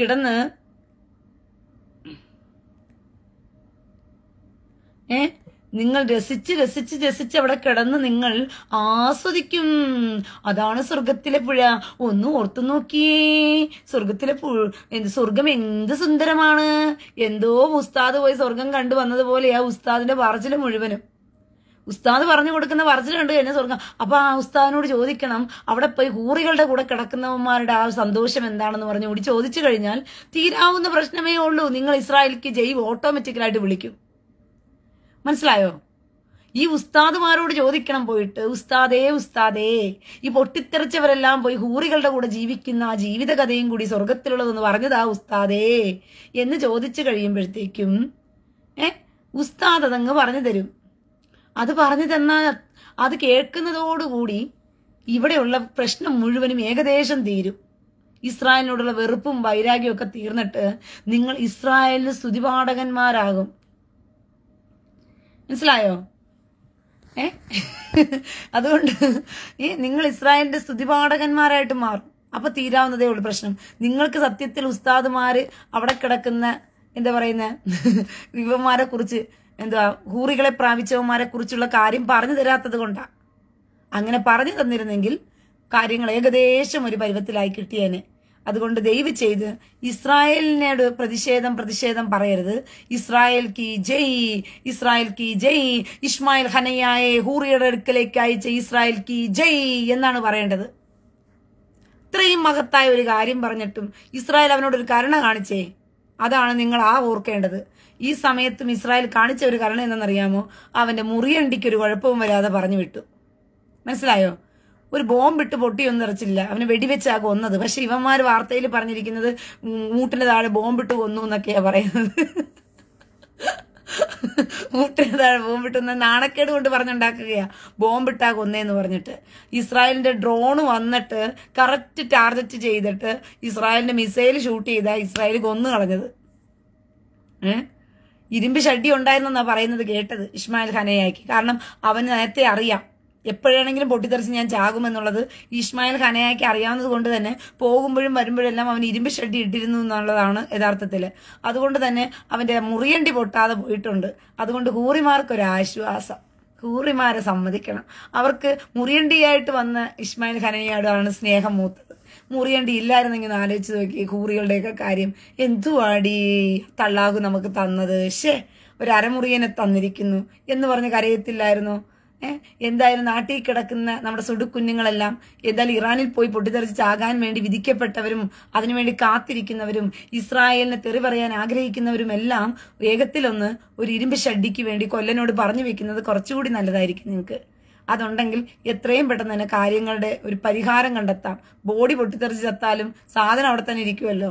കിടന്ന് ഏ നിങ്ങൾ രസിച്ച് രസിച്ച് രസിച്ച് അവിടെ കിടന്ന് നിങ്ങൾ ആസ്വദിക്കും അതാണ് സ്വർഗത്തിലെ പുഴ ഒന്ന് ഓർത്തു നോക്കിയേ സ്വർഗത്തിലെ പു എന്ത് സ്വർഗം എന്ത് സുന്ദരമാണ് എന്തോ ഉസ്താദ് പോയി സ്വർഗം കണ്ടു വന്നതുപോലെ ആ ഉസ്താദിന്റെ പറച്ചിൽ മുഴുവനും ഉസ്താദ് പറഞ്ഞു കൊടുക്കുന്ന പറച്ചിൽ കണ്ടു കഴിഞ്ഞാൽ സ്വർഗം അപ്പൊ ആ ഉസ്താദിനോട് ചോദിക്കണം അവിടെ പോയി ഹൂറികളുടെ കൂടെ കിടക്കുന്നവന്മാരുടെ ആ സന്തോഷം എന്താണെന്ന് പറഞ്ഞു കൂടി ചോദിച്ചു കഴിഞ്ഞാൽ തീരാവുന്ന പ്രശ്നമേ ഉള്ളൂ നിങ്ങൾ ഇസ്രായേലിക്ക് ജൈവ് ഓട്ടോമാറ്റിക്കലായിട്ട് വിളിക്കും മനസ്സിലായോ ഈ ഉസ്താദുമാരോട് ചോദിക്കണം പോയിട്ട് ഉസ്താദേ ഉസ്താദേ ഈ പൊട്ടിത്തെറിച്ചവരെല്ലാം പോയി ഹൂറികളുടെ കൂടെ ജീവിക്കുന്ന ആ ജീവിതകഥയും കൂടി സ്വർഗത്തിലുള്ളതെന്ന് പറഞ്ഞതാ ഉസ്താദേ എന്ന് ചോദിച്ചു കഴിയുമ്പോഴത്തേക്കും ഏ ഉസ്താദ് അതങ്ങ് പറഞ്ഞു തരും അത് പറഞ്ഞു തന്നാൽ അത് കേൾക്കുന്നതോടുകൂടി ഇവിടെയുള്ള പ്രശ്നം മുഴുവനും ഏകദേശം തീരും ഇസ്രായേലിനോടുള്ള വെറുപ്പും വൈരാഗ്യവും ഒക്കെ തീർന്നിട്ട് നിങ്ങൾ ഇസ്രായേലിന് സ്തുതിപാഠകന്മാരാകും മനസ്സിലായോ ഏ അതുകൊണ്ട് ഈ നിങ്ങൾ ഇസ്രായേലിന്റെ സ്തുതിപാഠകന്മാരായിട്ട് മാറും അപ്പൊ തീരാവുന്നതേ ഉള്ളൂ പ്രശ്നം നിങ്ങൾക്ക് സത്യത്തിൽ ഉസ്താദുമാര് അവിടെ കിടക്കുന്ന എന്താ പറയുന്ന വിവന്മാരെ കുറിച്ച് എന്താ ഹൂറികളെ പ്രാപിച്ചവന്മാരെ കുറിച്ചുള്ള കാര്യം പറഞ്ഞു തരാത്തത് കൊണ്ടാ അങ്ങനെ പറഞ്ഞു തന്നിരുന്നെങ്കിൽ കാര്യങ്ങൾ ഏകദേശം ഒരു പരുവത്തിലായി കിട്ടിയേനെ അതുകൊണ്ട് ദയവ് ചെയ്ത് ഇസ്രായേലിനോട് പ്രതിഷേധം പ്രതിഷേധം പറയരുത് ഇസ്രായേൽ കി ജയ് ഇസ്രായേൽ കി ജയ് ഇസ്മായിൽ ഹനയായെ ഹൂറിയുടെ അടുക്കലേക്ക് അയച്ച ഇസ്രായേൽ കി ജയ് എന്നാണ് പറയേണ്ടത് ഇത്രയും മഹത്തായ ഒരു കാര്യം പറഞ്ഞിട്ടും ഇസ്രായേൽ അവനോടൊരു കരുണ കാണിച്ചേ അതാണ് നിങ്ങൾ ആ ഓർക്കേണ്ടത് ഈ സമയത്തും ഇസ്രായേൽ കാണിച്ച ഒരു കരുണ എന്താണെന്നറിയാമോ അവന്റെ മുറിയണ്ടിക്ക് ഒരു കുഴപ്പവും വരാതെ പറഞ്ഞു വിട്ടു മനസ്സിലായോ ഒരു ബോംബിട്ട് പൊട്ടിയൊന്നും നിറച്ചില്ല അവന് വെടിവെച്ചാ കൊന്നത് പക്ഷെ ഇവന്മാർ വാർത്തയിൽ പറഞ്ഞിരിക്കുന്നത് മൂട്ടിന് താഴെ ബോംബിട്ട് കൊന്നു എന്നൊക്കെയാ പറയുന്നത് മൂട്ടിന് താഴെ ഇട്ടു നാണക്കേട് കൊണ്ട് പറഞ്ഞുണ്ടാക്കുകയാ ബോംബിട്ടാ കൊന്നേന്ന് പറഞ്ഞിട്ട് ഇസ്രായേലിന്റെ ഡ്രോണ് വന്നിട്ട് കറക്റ്റ് ടാർഗറ്റ് ചെയ്തിട്ട് ഇസ്രായേലിന്റെ മിസൈൽ ഷൂട്ട് ചെയ്താ ഇസ്രായേൽ കൊന്നു കളഞ്ഞത് ഇരുമ്പ് ഷഡ്ഡി ഉണ്ടായിരുന്നെന്നാണ് പറയുന്നത് കേട്ടത് ഇസ്മായിൽ ഖനയാക്കി കാരണം അവന് നേരത്തെ അറിയാം എപ്പോഴാണെങ്കിലും പൊട്ടിത്തെറിച്ച് ഞാൻ ചാകുമെന്നുള്ളത് ഇസ്മായിൽ ഖനയാക്കി അറിയാവുന്നത് കൊണ്ട് തന്നെ പോകുമ്പോഴും വരുമ്പോഴെല്ലാം അവൻ ഇരുമ്പ് ഷെഡി ഇട്ടിരുന്നു എന്നുള്ളതാണ് യഥാർത്ഥത്തിൽ അതുകൊണ്ട് തന്നെ അവൻ്റെ മുറിയണ്ടി പൊട്ടാതെ പോയിട്ടുണ്ട് അതുകൊണ്ട് ഹൂറിമാർക്കൊരു ആശ്വാസം ഹൂറിമാരെ സമ്മതിക്കണം അവർക്ക് മുറിയണ്ടിയായിട്ട് വന്ന ഇസ്മായിൽ ഖനയോടാണ് സ്നേഹം മൂത്തത് മുറിയണ്ടി ഇല്ലായിരുന്നെങ്കിൽ ആലോചിച്ച് നോക്കി കൂറികളുടെയൊക്കെ കാര്യം എന്തുവാടി തള്ളാകു നമുക്ക് തന്നത് ഷേ ഒരു അരമുറിയനെ തന്നിരിക്കുന്നു എന്ന് പറഞ്ഞ് കരയത്തില്ലായിരുന്നോ എന്തായാലും നാട്ടിൽ കിടക്കുന്ന നമ്മുടെ സുടുക്കുഞ്ഞുങ്ങളെല്ലാം എന്തായാലും ഇറാനിൽ പോയി പൊട്ടിത്തെറിച്ച് ചാകാൻ വേണ്ടി വിധിക്കപ്പെട്ടവരും അതിനുവേണ്ടി കാത്തിരിക്കുന്നവരും ഇസ്രായേലിനെ തെറി പറയാൻ ആഗ്രഹിക്കുന്നവരും എല്ലാം വേഗത്തിലൊന്ന് ഒരു ഇരുമ്പ് ഷഡ്ഡിക്ക് വേണ്ടി കൊല്ലനോട് പറഞ്ഞു വെക്കുന്നത് കുറച്ചുകൂടി നല്ലതായിരിക്കും നിങ്ങൾക്ക് അതുണ്ടെങ്കിൽ എത്രയും പെട്ടെന്ന് തന്നെ കാര്യങ്ങളുടെ ഒരു പരിഹാരം കണ്ടെത്താം ബോഡി പൊട്ടിത്തെറിച്ച് ചത്താലും സാധനം അവിടെ തന്നെ ഇരിക്കുമല്ലോ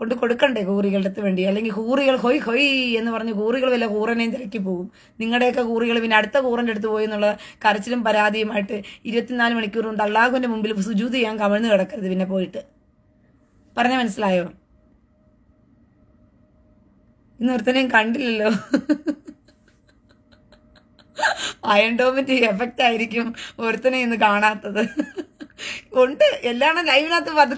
കൊണ്ട് കൊടുക്കണ്ടേ കൂറികളുടെ വേണ്ടി അല്ലെങ്കിൽ കൂറികൾ ഹൊയ് ഹൊയ് എന്ന് പറഞ്ഞ് കൂറികൾ വല്ല കൂറനെയും തിരക്കി പോകും നിങ്ങളുടെയൊക്കെ കൂറികൾ പിന്നെ അടുത്ത കൂറിൻ്റെ അടുത്ത് പോയി എന്നുള്ള കരച്ചിലും പരാതിയുമായിട്ട് ഇരുപത്തിനാല് മണിക്കൂറും തള്ളാഹുവിൻ്റെ മുമ്പിൽ സുജൂത് ചെയ്യാൻ കമിഴ്ന്ന് കിടക്കരുത് പിന്നെ പോയിട്ട് പറഞ്ഞ മനസ്സിലായോ ഇന്ന് ഒരുത്തനെയും കണ്ടില്ലല്ലോ അയൺ ഡോമിൻ്റെ എഫക്റ്റ് ആയിരിക്കും ഒരുത്തനെ ഇന്ന് കാണാത്തത് ഉണ്ട് എല്ലാണ് ലൈവിനകത്ത് പതി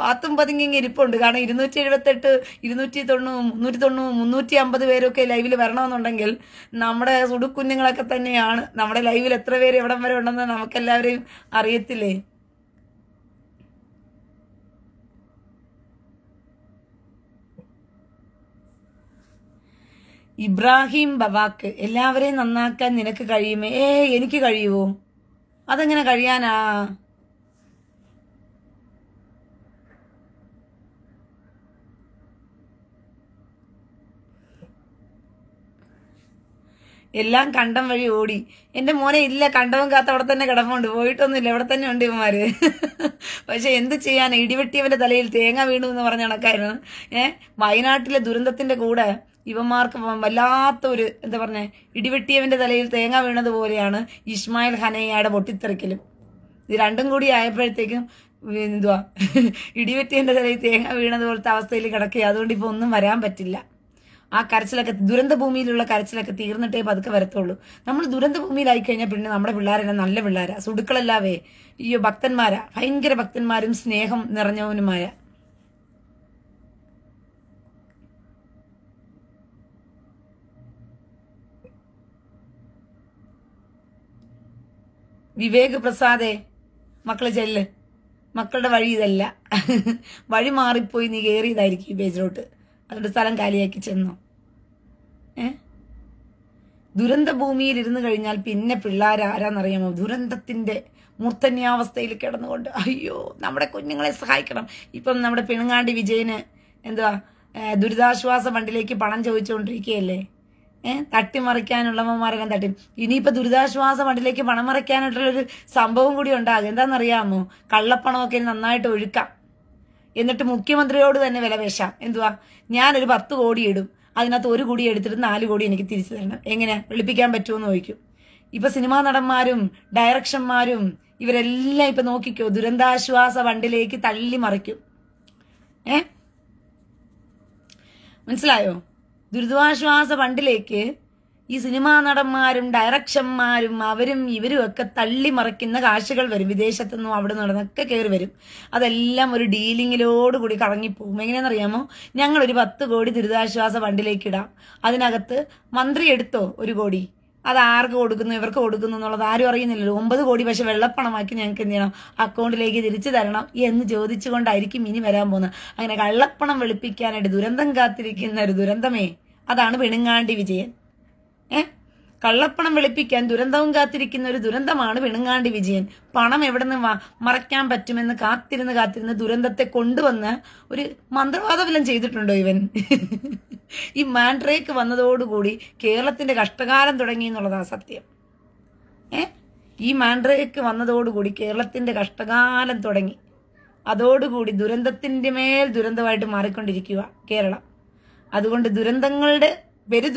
പാത്തും പതുങ്ങിങ് ഇരിപ്പുണ്ട് കാരണം ഇരുന്നൂറ്റി എഴുപത്തെട്ട് ഇരുന്നൂറ്റി തൊണ്ണൂ മുന്നൂറ്റി തൊണ്ണൂ മുന്നൂറ്റി അമ്പത് പേരൊക്കെ ലൈവിൽ വരണമെന്നുണ്ടെങ്കിൽ നമ്മുടെ സുടുക്കുഞ്ഞുങ്ങളൊക്കെ തന്നെയാണ് നമ്മുടെ ലൈവിൽ എത്ര പേര് എവിടെ വരെ ഉണ്ടെന്ന് നമുക്കെല്ലാവരെയും അറിയത്തില്ലേ ഇബ്രാഹിം ബവാക്ക് എല്ലാവരെയും നന്നാക്കാൻ നിനക്ക് കഴിയുമേ ഏ എനിക്ക് കഴിയുമോ അതെങ്ങനെ കഴിയാനാ എല്ലാം കണ്ടം വഴി ഓടി എന്റെ മോനെ ഇല്ല കണ്ടവും കാത്ത അവിടെ തന്നെ കിടപ്പുണ്ട് പോയിട്ടൊന്നുമില്ല ഇവിടെ തന്നെ ഉണ്ട് ഇവന്മാര് പക്ഷെ എന്ത് ചെയ്യാൻ ഇടിവെട്ടിയവന്റെ തലയിൽ തേങ്ങ വീണു എന്ന് പറഞ്ഞ കണക്കായിരുന്നു ഏഹ് വയനാട്ടിലെ ദുരന്തത്തിന്റെ കൂടെ ഇവന്മാർക്ക് വല്ലാത്ത ഒരു എന്താ പറഞ്ഞ ഇടിവെട്ടിയവന്റെ തലയിൽ തേങ്ങ വീണതുപോലെയാണ് ഇസ്മായിൽ ഹനയ്യയുടെ പൊട്ടിത്തെറിക്കലും ഇത് രണ്ടും കൂടി ആയപ്പോഴത്തേക്കും എന്തുവാ ഇടിവെട്ടിയവന്റെ തലയിൽ തേങ്ങ വീണതുപോലത്തെ അവസ്ഥയിൽ കിടക്കുക അതുകൊണ്ട് ഇപ്പൊ ഒന്നും വരാൻ പറ്റില്ല ആ കരച്ചിലൊക്കെ ദുരന്ത ഭൂമിയിലുള്ള കരച്ചിലൊക്കെ തീർന്നിട്ടേ പതുക്കെ വരത്തുള്ളൂ നമ്മൾ ദുരന്ത ഭൂമിയിലായി കഴിഞ്ഞാൽ പിന്നെ നമ്മുടെ പിള്ളേരെ നല്ല പിള്ളേരാ സുടുക്കളല്ലാവേ അയ്യോ ഭക്തന്മാരാ ഭയങ്കര ഭക്തന്മാരും സ്നേഹം നിറഞ്ഞവനുമായ വിവേക് പ്രസാദേ മക്കളെ ചെല്ല് മക്കളുടെ വഴി ഇതല്ല വഴി മാറിപ്പോയി നീ കയറിയതായിരിക്കും ഈ പേജിലോട്ട് അവരുടെ സ്ഥലം കാലിയാക്കി ചെന്നു ഏ ദുരന്ത ഭൂമിയിൽ ഇരുന്ന് കഴിഞ്ഞാൽ പിന്നെ പിള്ളേരാരാന്നറിയാമോ ദുരന്തത്തിന്റെ മൂർത്തന്യാവസ്ഥയിൽ കിടന്നുകൊണ്ട് അയ്യോ നമ്മുടെ കുഞ്ഞുങ്ങളെ സഹായിക്കണം ഇപ്പം നമ്മുടെ പെണുങ്ങാണ്ടി വിജയന് എന്തുവാ ദുരിതാശ്വാസ ഫണ്ടിലേക്ക് പണം ചോദിച്ചുകൊണ്ടിരിക്കുകയല്ലേ ഏഹ് തട്ടിമറിക്കാനുള്ളവന്മാരെല്ലാം തട്ടി ഇനിയിപ്പോൾ ദുരിതാശ്വാസ ഫണ്ടിലേക്ക് പണം മറിക്കാനായിട്ടുള്ളൊരു സംഭവം കൂടി ഉണ്ടാകും എന്താണെന്നറിയാമോ കള്ളപ്പണമൊക്കെ നന്നായിട്ട് ഒഴുക്കാം എന്നിട്ട് മുഖ്യമന്ത്രിയോട് തന്നെ വിലപേശാം എന്തുവാ ഞാനൊരു പത്ത് കോടി ഇടും അതിനകത്ത് ഒരു കോടി എടുത്തിട്ട് നാല് കോടി എനിക്ക് തിരിച്ചു തരണം എങ്ങനെ വെളുപ്പിക്കാൻ പറ്റുമോ എന്ന് ചോദിക്കും ഇപ്പൊ സിനിമാ നടന്മാരും ഡയറക്ഷന്മാരും ഇവരെല്ലാം ഇപ്പൊ നോക്കിക്കോ ദുരന്താശ്വാസ വണ്ടിലേക്ക് തള്ളി മറിക്കും ഏ മനസ്സിലായോ ദുരിതാശ്വാസ വണ്ടിലേക്ക് ഈ സിനിമാ നടന്മാരും ഡയറക്ഷന്മാരും അവരും ഇവരും ഒക്കെ തള്ളി മറിക്കുന്ന കാശുകൾ വരും വിദേശത്തു നിന്നും അവിടെ നിന്നൊക്കെ കയറി വരും അതെല്ലാം ഒരു ഡീലിങ്ങിലോടുകൂടി കറങ്ങിപ്പോകും എങ്ങനെയാണെന്നറിയാമോ ഞങ്ങളൊരു പത്ത് കോടി ദുരിതാശ്വാസ ഫണ്ടിലേക്ക് ഇടാം അതിനകത്ത് മന്ത്രി എടുത്തോ ഒരു കോടി അത് ആർക്ക് കൊടുക്കുന്നു ഇവർക്ക് കൊടുക്കുന്നു എന്നുള്ളത് ആരും അറിയുന്നില്ലല്ലോ ഒമ്പത് കോടി പക്ഷെ വെള്ളപ്പണമാക്കി ഞങ്ങൾക്ക് എന്ത് ചെയ്യണം അക്കൗണ്ടിലേക്ക് തിരിച്ചു തരണം എന്ന് ചോദിച്ചുകൊണ്ടായിരിക്കും ഇനി വരാൻ പോകുന്നത് അങ്ങനെ കള്ളപ്പണം വെളുപ്പിക്കാനായിട്ട് ദുരന്തം കാത്തിരിക്കുന്ന ഒരു ദുരന്തമേ അതാണ് പെണുങ്ങാണ്ടി വിജയൻ ഏ കള്ളപ്പണം വെളുപ്പിക്കാൻ ദുരന്തവും കാത്തിരിക്കുന്ന ഒരു ദുരന്തമാണ് വിണുങ്ങാണ്ടി വിജയൻ പണം എവിടെ നിന്ന് മറയ്ക്കാൻ പറ്റുമെന്ന് കാത്തിരുന്ന് കാത്തിരുന്ന് ദുരന്തത്തെ കൊണ്ടുവന്ന് ഒരു മന്ത്രവാദബലം ചെയ്തിട്ടുണ്ടോ ഇവൻ ഈ മാൻഡ്രേക്ക് വന്നതോടുകൂടി കേരളത്തിന്റെ കഷ്ടകാലം തുടങ്ങി എന്നുള്ളതാണ് സത്യം ഏ ഈ മാൻഡ്രേക്ക് വന്നതോടുകൂടി കേരളത്തിന്റെ കഷ്ടകാലം തുടങ്ങി അതോടുകൂടി ദുരന്തത്തിന്റെ മേൽ ദുരന്തമായിട്ട് മാറിക്കൊണ്ടിരിക്കുക കേരളം അതുകൊണ്ട് ദുരന്തങ്ങളുടെ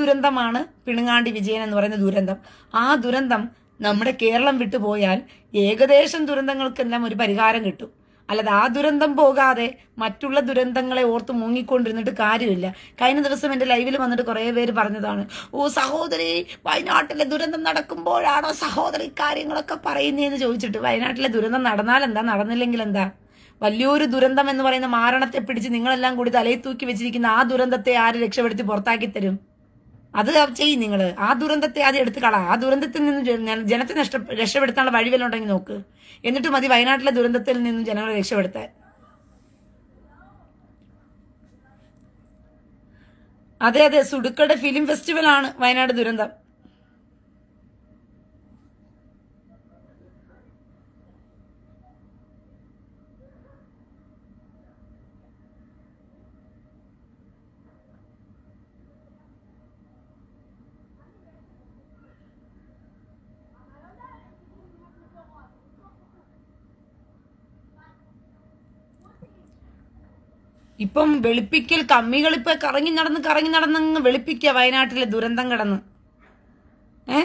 ദുരന്തമാണ് പിണങ്ങാണ്ടി വിജയൻ എന്ന് പറയുന്ന ദുരന്തം ആ ദുരന്തം നമ്മുടെ കേരളം വിട്ടുപോയാൽ ഏകദേശം ദുരന്തങ്ങൾക്കെല്ലാം ഒരു പരിഹാരം കിട്ടും അല്ലാതെ ആ ദുരന്തം പോകാതെ മറ്റുള്ള ദുരന്തങ്ങളെ ഓർത്ത് മുങ്ങിക്കൊണ്ടിരുന്നിട്ട് കാര്യമില്ല കഴിഞ്ഞ ദിവസം എൻ്റെ ലൈവിൽ വന്നിട്ട് കുറേ പേര് പറഞ്ഞതാണ് ഓ സഹോദരി വയനാട്ടിലെ ദുരന്തം നടക്കുമ്പോഴാണോ സഹോദരി കാര്യങ്ങളൊക്കെ പറയുന്നതെന്ന് ചോദിച്ചിട്ട് വയനാട്ടിലെ ദുരന്തം നടന്നാൽ എന്താ നടന്നില്ലെങ്കിൽ എന്താ വലിയൊരു ദുരന്തം എന്ന് പറയുന്ന മാരണത്തെ പിടിച്ച് നിങ്ങളെല്ലാം കൂടി തലയിൽ തൂക്കി വെച്ചിരിക്കുന്ന ആ ദുരന്തത്തെ ആര് രക്ഷപ്പെടുത്തി പുറത്താക്കി തരും അത് ചെയ്യും നിങ്ങൾ ആ ദുരന്തത്തെ ആദ്യം എടുത്ത് കളാം ആ ദുരന്തത്തിൽ നിന്ന് ജനത്തെ നഷ്ട രക്ഷപ്പെടുത്താനുള്ള വഴി വല്ലതും ഉണ്ടെങ്കിൽ നോക്ക് എന്നിട്ട് മതി വയനാട്ടിലെ ദുരന്തത്തിൽ നിന്നും ജനങ്ങളെ രക്ഷപ്പെടുത്താൻ അതെ അതെ സുടുക്കയുടെ ഫിലിം ഫെസ്റ്റിവലാണ് വയനാട് ദുരന്തം ഇപ്പം വെളുപ്പിക്കൽ കമ്മികൾ ഇപ്പൊ കറങ്ങി നടന്ന് കറങ്ങി നടന്നങ്ങ് വെളുപ്പിക്ക വയനാട്ടിലെ ദുരന്തം കടന്ന് ഏ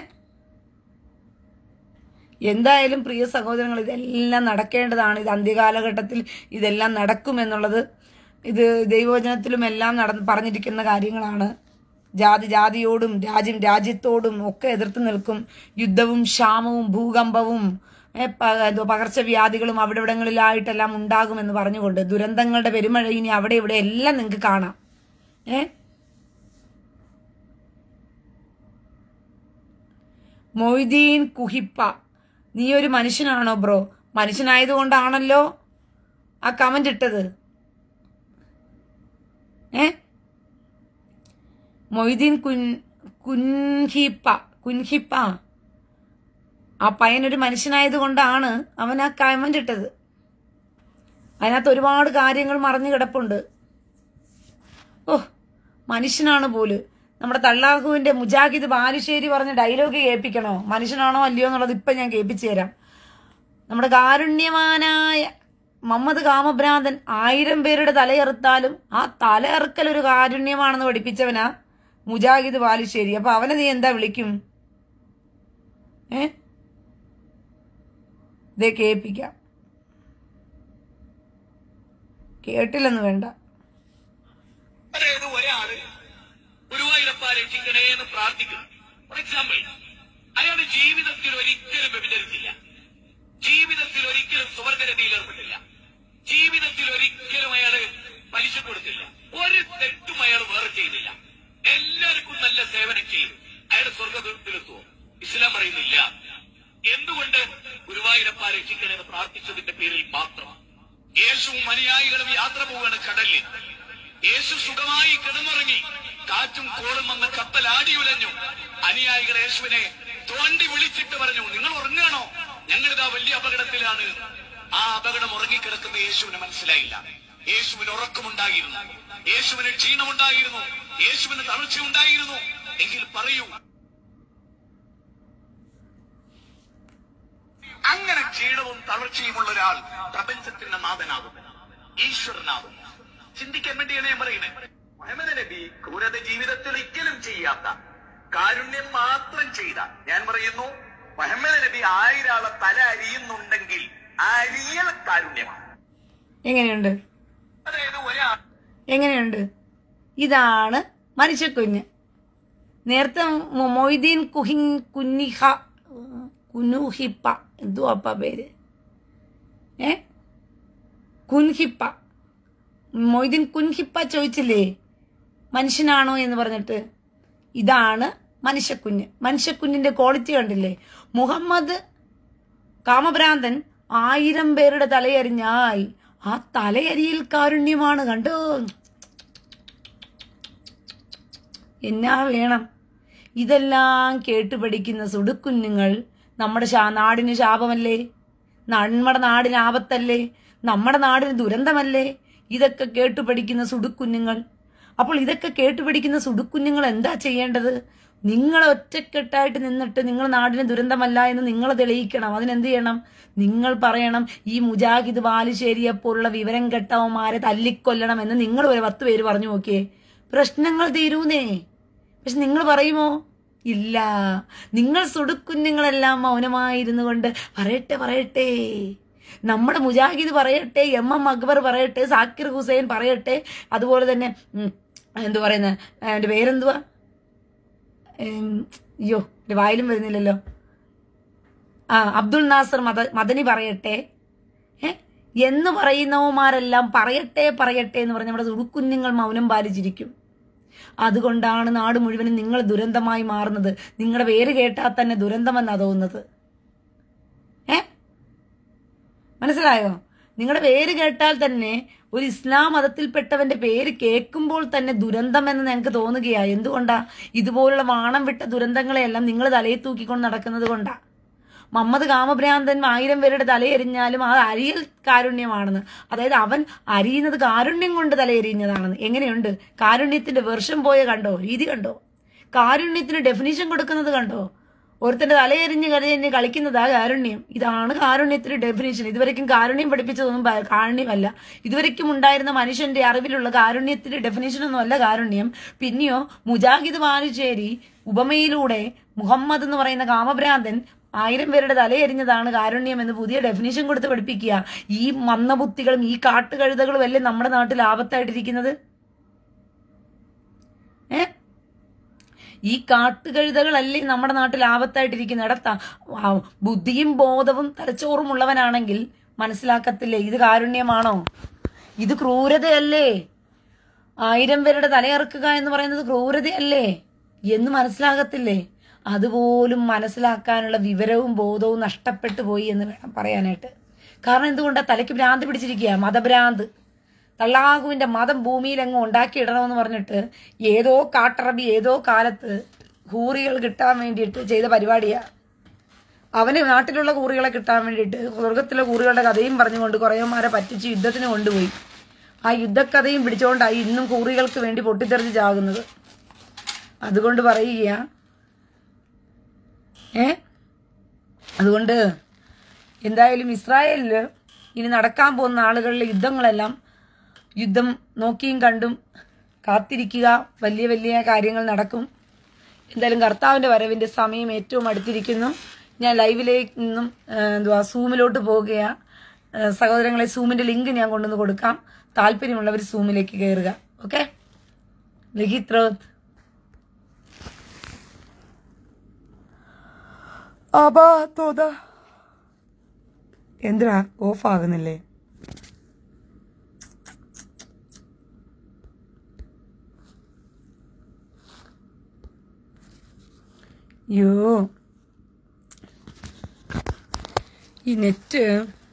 എന്തായാലും പ്രിയ സഹോദരങ്ങൾ ഇതെല്ലാം നടക്കേണ്ടതാണ് ഇത് അന്ത്യകാലഘട്ടത്തിൽ ഇതെല്ലാം നടക്കുമെന്നുള്ളത് ഇത് ദൈവവചനത്തിലും എല്ലാം നടന്ന് പറഞ്ഞിരിക്കുന്ന കാര്യങ്ങളാണ് ജാതി ജാതിയോടും രാജ്യം രാജ്യത്തോടും ഒക്കെ എതിർത്ത് നിൽക്കും യുദ്ധവും ക്ഷാമവും ഭൂകമ്പവും എന്തോ പകർച്ചവ്യാധികളും അവിടെ ഇവിടങ്ങളിലായിട്ടെല്ലാം ഉണ്ടാകുമെന്ന് പറഞ്ഞുകൊണ്ട് ദുരന്തങ്ങളുടെ പെരുമഴ ഇനി അവിടെ ഇവിടെ എല്ലാം നിങ്ങൾക്ക് കാണാം ഏ മൊയ്തീൻ കുഹിപ്പ നീ ഒരു മനുഷ്യനാണോ ബ്രോ മനുഷ്യനായതുകൊണ്ടാണല്ലോ ആ കമന്റ് ഇട്ടത് ഏ മൊയ്തീൻ കുൻ കുൻഹിപ്പ കുൻഹിപ്പ ആ പയ്യനൊരു മനുഷ്യനായത് കൊണ്ടാണ് അവൻ ആ കമന്റ് ഇട്ടത് അതിനകത്ത് ഒരുപാട് കാര്യങ്ങൾ മറഞ്ഞു കിടപ്പുണ്ട് ഓ മനുഷ്യനാണ് പോല് നമ്മുടെ തള്ളാഹുവിന്റെ മുജാഹിദ് ബാലുശ്ശേരി പറഞ്ഞ ഡയലോഗ് കേൾപ്പിക്കണോ മനുഷ്യനാണോ അല്ലയോ എന്നുള്ളത് ഇപ്പം ഞാൻ കേൾപ്പിച്ചു തരാം നമ്മുടെ കാരുണ്യവാനായ മമ്മദ് കാമഭ്രാന്തൻ ആയിരം പേരുടെ തലയെറുത്താലും ആ തലയെറുക്കൽ ഒരു കാരുണ്യമാണെന്ന് പഠിപ്പിച്ചവനാ മുജാഹിദ് ബാലുശ്ശേരി അപ്പൊ അവനെ നീ എന്താ വിളിക്കും ഏഹ് ഇതേ കേൾപ്പിക്കാം കേട്ടില്ലെന്ന് വേണ്ട അതായത് ഒരാള് ഗുരുവായൂരപ്പ രക്ഷിക്കണേ എന്ന് പ്രാർത്ഥിക്കുന്നു ഫോർ എക്സാമ്പിൾ അയാൾ ജീവിതത്തിൽ ഒരിക്കലും വ്യഭിചരിച്ചില്ല ജീവിതത്തിൽ ഒരിക്കലും സുവർഗരതിയിൽ ഏർപ്പെട്ടില്ല ജീവിതത്തിൽ ഒരിക്കലും അയാൾ പലിശ കൊടുത്തില്ല ഒരു തെറ്റും അയാൾ വേറെ ചെയ്തില്ല എല്ലാവർക്കും നല്ല സേവനം ചെയ്യും അയാൾ സ്വർഗത്തിലെത്തുമോ ഇസ്ലാം പറയുന്നില്ല എന്തുകൊണ്ട് ഗുരുവായൂരപ്പ രക്ഷിക്കണമെന്ന് പ്രാർത്ഥിച്ചതിന്റെ പേരിൽ മാത്രം യേശുവും അനുയായികളും യാത്ര പോവുകയാണ് കടലിൽ യേശു സുഖമായി കിടന്നുറങ്ങി കാറ്റും കോളും വന്ന് കപ്പൽ ആടി ഉലഞ്ഞു അനുയായികൾ യേശുവിനെ തോണ്ടി വിളിച്ചിട്ട് പറഞ്ഞു നിങ്ങൾ ഉറങ്ങാണോ ഞങ്ങളിതാ വലിയ അപകടത്തിലാണ് ആ അപകടം ഉറങ്ങിക്കിടക്കുന്ന യേശുവിന് മനസ്സിലായില്ല യേശുവിന് ഉറക്കമുണ്ടായിരുന്നു യേശുവിന് ക്ഷീണമുണ്ടായിരുന്നു യേശുവിന് തളർച്ചയുണ്ടായിരുന്നു എങ്കിൽ പറയൂ അങ്ങനെ ക്ഷീണവും തളർച്ചയുമുള്ള ഒരാൾ പ്രപഞ്ചത്തിന്റെ നാഥനാകും ഈശ്വരനാകും ചിന്തിക്കാൻ വേണ്ടിയാണ് ഞാൻ പറയുന്നത് മുഹമ്മദ് നബി ക്രൂരത ജീവിതത്തിൽ ഒരിക്കലും ചെയ്യാത്ത കാരുണ്യം മാത്രം ചെയ്ത ഞാൻ പറയുന്നു മുഹമ്മദ് നബി ആയിരാളെ തല അരിയുന്നുണ്ടെങ്കിൽ അരിയൽ കാരുണ്യമാണ് എങ്ങനെയുണ്ട് അതായത് ഒരാൾ എങ്ങനെയുണ്ട് ഇതാണ് മനുഷ്യക്കുഞ്ഞ് നേരത്തെ മൊയ്തീൻ കുഹിൻ കുഞ്ഞിഹ കുനൂഹിപ്പ എന്തോ അപ്പ പേര് ഏ കുൻഹിപ്പ മൊയ്തീൻ കുൻഹിപ്പ ചോദിച്ചില്ലേ മനുഷ്യനാണോ എന്ന് പറഞ്ഞിട്ട് ഇതാണ് മനുഷ്യക്കുഞ്ഞ് മനുഷ്യക്കുഞ്ഞിന്റെ ക്വാളിറ്റി കണ്ടില്ലേ മുഹമ്മദ് കാമഭ്രാന്തൻ ആയിരം പേരുടെ തലയരിഞ്ഞാൽ ആ തലയരിയിൽ കാരുണ്യമാണ് കണ്ടോ എന്നാ വേണം ഇതെല്ലാം കേട്ടു പഠിക്കുന്ന സുടുക്കുഞ്ഞുങ്ങൾ നമ്മുടെ ശാ നാടിന് ശാപമല്ലേ നമ്മുടെ നാടിന് ആപത്തല്ലേ നമ്മുടെ നാടിന് ദുരന്തമല്ലേ ഇതൊക്കെ കേട്ടു പഠിക്കുന്ന സുടുക്കുഞ്ഞുങ്ങൾ അപ്പോൾ ഇതൊക്കെ കേട്ടു പഠിക്കുന്ന സുടുക്കുഞ്ഞുങ്ങൾ എന്താ ചെയ്യേണ്ടത് നിങ്ങൾ ഒറ്റക്കെട്ടായിട്ട് നിന്നിട്ട് നിങ്ങൾ നാടിന് ദുരന്തമല്ല എന്ന് നിങ്ങൾ തെളിയിക്കണം അതിനെന്ത് ചെയ്യണം നിങ്ങൾ പറയണം ഈ മുജാഹിദ് ബാലുശ്ശേരിയെ പോലുള്ള വിവരം കെട്ടവന്മാരെ തല്ലിക്കൊല്ലണം എന്ന് നിങ്ങൾ ഒരു പത്ത് പേര് പറഞ്ഞു നോക്കിയേ പ്രശ്നങ്ങൾ തീരൂന്നേ പക്ഷെ നിങ്ങൾ പറയുമോ ഇല്ല നിങ്ങൾ സുടുക്കുഞ്ഞുങ്ങളെല്ലാം മൗനമായിരുന്നു കൊണ്ട് പറയട്ടെ പറയട്ടെ നമ്മുടെ മുജാഹിദ് പറയട്ടെ എം എം അക്ബർ പറയട്ടെ സാക്കിർ ഹുസൈൻ പറയട്ടെ അതുപോലെ തന്നെ എന്തു പറയുന്നത് എൻ്റെ പേരെന്തുവാ അയ്യോ എൻ്റെ വായിലും വരുന്നില്ലല്ലോ ആ അബ്ദുൾ നാസർ മദ മദനി പറയട്ടെ എന്ന് പറയുന്നവന്മാരെല്ലാം പറയട്ടെ പറയട്ടെ എന്ന് പറഞ്ഞ് നമ്മുടെ ഉടുക്കുഞ്ഞുങ്ങൾ മൗനം പാലിച്ചിരിക്കും അതുകൊണ്ടാണ് നാട് മുഴുവനും നിങ്ങൾ ദുരന്തമായി മാറുന്നത് നിങ്ങളുടെ പേര് കേട്ടാൽ തന്നെ ദുരന്തമെന്ന് തോന്നുന്നത് ഏ മനസ്സിലായോ നിങ്ങളുടെ പേര് കേട്ടാൽ തന്നെ ഒരു ഇസ്ലാം മതത്തിൽപ്പെട്ടവന്റെ പേര് കേൾക്കുമ്പോൾ തന്നെ ദുരന്തം എന്ന് ഞങ്ങൾക്ക് തോന്നുകയാ എന്തുകൊണ്ടാ ഇതുപോലുള്ള വാണം വിട്ട ദുരന്തങ്ങളെയെല്ലാം നിങ്ങൾ തലയിൽ തൂക്കിക്കൊണ്ട് നടക്കുന്നത് കൊണ്ടാണ് മമ്മദ് കാമഭ്രാന്തൻ ആയിരം പേരുടെ തലയെറിഞ്ഞാലും ആ അരിയൽ കാരുണ്യമാണെന്ന് അതായത് അവൻ അരിയുന്നത് കാരുണ്യം കൊണ്ട് തലയെരിഞ്ഞതാണെന്ന് എങ്ങനെയുണ്ട് കാരുണ്യത്തിന്റെ വർഷം പോയ കണ്ടോ രീതി കണ്ടോ കാരുണ്യത്തിന് ഡെഫിനിഷൻ കൊടുക്കുന്നത് കണ്ടോ ഒരുത്തന്റെ തലയെറിഞ്ഞ് കഴിഞ്ഞ് കളിക്കുന്നതാ കാരുണ്യം ഇതാണ് കാരുണ്യത്തിന്റെ ഡെഫിനിഷൻ ഇതുവരെക്കും കാരുണ്യം പഠിപ്പിച്ചതൊന്നും കാരുണ്യമല്ല ഇതുവരെക്കും ഉണ്ടായിരുന്ന മനുഷ്യന്റെ അറിവിലുള്ള കാരുണ്യത്തിന്റെ ഡെഫിനേഷനൊന്നും അല്ല കാരുണ്യം പിന്നെയോ മുജാഹിദ് ബാലുശ്ശേരി ഉപമയിലൂടെ മുഹമ്മദ് എന്ന് പറയുന്ന കാമഭ്രാന്തൻ ആയിരം പേരുടെ തലയെരിഞ്ഞതാണ് കാരുണ്യം എന്ന് പുതിയ ഡെഫിനിഷൻ കൊടുത്ത് പഠിപ്പിക്കുക ഈ മന്നബുദ്ധികളും ഈ കാട്ടുകഴുതകളും അല്ലേ നമ്മുടെ നാട്ടിൽ ആപത്തായിട്ടിരിക്കുന്നത് ഏ ഈ കാട്ടുകഴുതകളല്ലേ നമ്മുടെ നാട്ടിൽ ആപത്തായിട്ടിരിക്കുന്ന ഇടത്ത ബുദ്ധിയും ബോധവും തലച്ചോറും ഉള്ളവനാണെങ്കിൽ മനസ്സിലാക്കത്തില്ലേ ഇത് കാരുണ്യമാണോ ഇത് ക്രൂരതയല്ലേ ആയിരം പേരുടെ തലയിറക്കുക എന്ന് പറയുന്നത് ക്രൂരതയല്ലേ എന്ന് മനസ്സിലാകത്തില്ലേ അതുപോലും മനസ്സിലാക്കാനുള്ള വിവരവും ബോധവും നഷ്ടപ്പെട്ടു പോയി എന്ന് വേണം പറയാനായിട്ട് കാരണം എന്തുകൊണ്ടാണ് തലയ്ക്ക് ഭ്രാന്ത് പിടിച്ചിരിക്കുക മതഭ്രാന്ത് തള്ളാഹുവിൻ്റെ മതം ഭൂമിയിൽ അങ്ങ് ഉണ്ടാക്കിയിടണമെന്ന് പറഞ്ഞിട്ട് ഏതോ കാട്ടറബി ഏതോ കാലത്ത് കൂറികൾ കിട്ടാൻ വേണ്ടിയിട്ട് ചെയ്ത പരിപാടിയാണ് അവന് നാട്ടിലുള്ള കൂറികളെ കിട്ടാൻ വേണ്ടിയിട്ട് സ്വർഗത്തിലെ കൂറികളുടെ കഥയും പറഞ്ഞുകൊണ്ട് കുറേമാരെ പറ്റിച്ച് യുദ്ധത്തിന് കൊണ്ടുപോയി ആ യുദ്ധക്കഥയും പിടിച്ചുകൊണ്ടായി ഇന്നും കൂറികൾക്ക് വേണ്ടി പൊട്ടിത്തെറിച്ച് ചാകുന്നത് അതുകൊണ്ട് പറയുകയാണ് ഏ അതുകൊണ്ട് എന്തായാലും ഇസ്രായേലിൽ ഇനി നടക്കാൻ പോകുന്ന ആളുകളിലെ യുദ്ധങ്ങളെല്ലാം യുദ്ധം നോക്കിയും കണ്ടും കാത്തിരിക്കുക വലിയ വലിയ കാര്യങ്ങൾ നടക്കും എന്തായാലും കർത്താവിൻ്റെ വരവിൻ്റെ സമയം ഏറ്റവും അടുത്തിരിക്കുന്നു ഞാൻ ലൈവിലേക്ക് നിന്നും എന്തുവാ സൂമിലോട്ട് പോവുകയാണ് സഹോദരങ്ങളെ സൂമിൻ്റെ ലിങ്ക് ഞാൻ കൊണ്ടുവന്ന് കൊടുക്കാം താല്പര്യമുള്ളവർ സൂമിലേക്ക് കയറുക ഓക്കെ ലഹിത്രോത്ത് എന്തിനാ ഓഫ് ആകുന്നില്ലേ യോ ഈ നെറ്റ്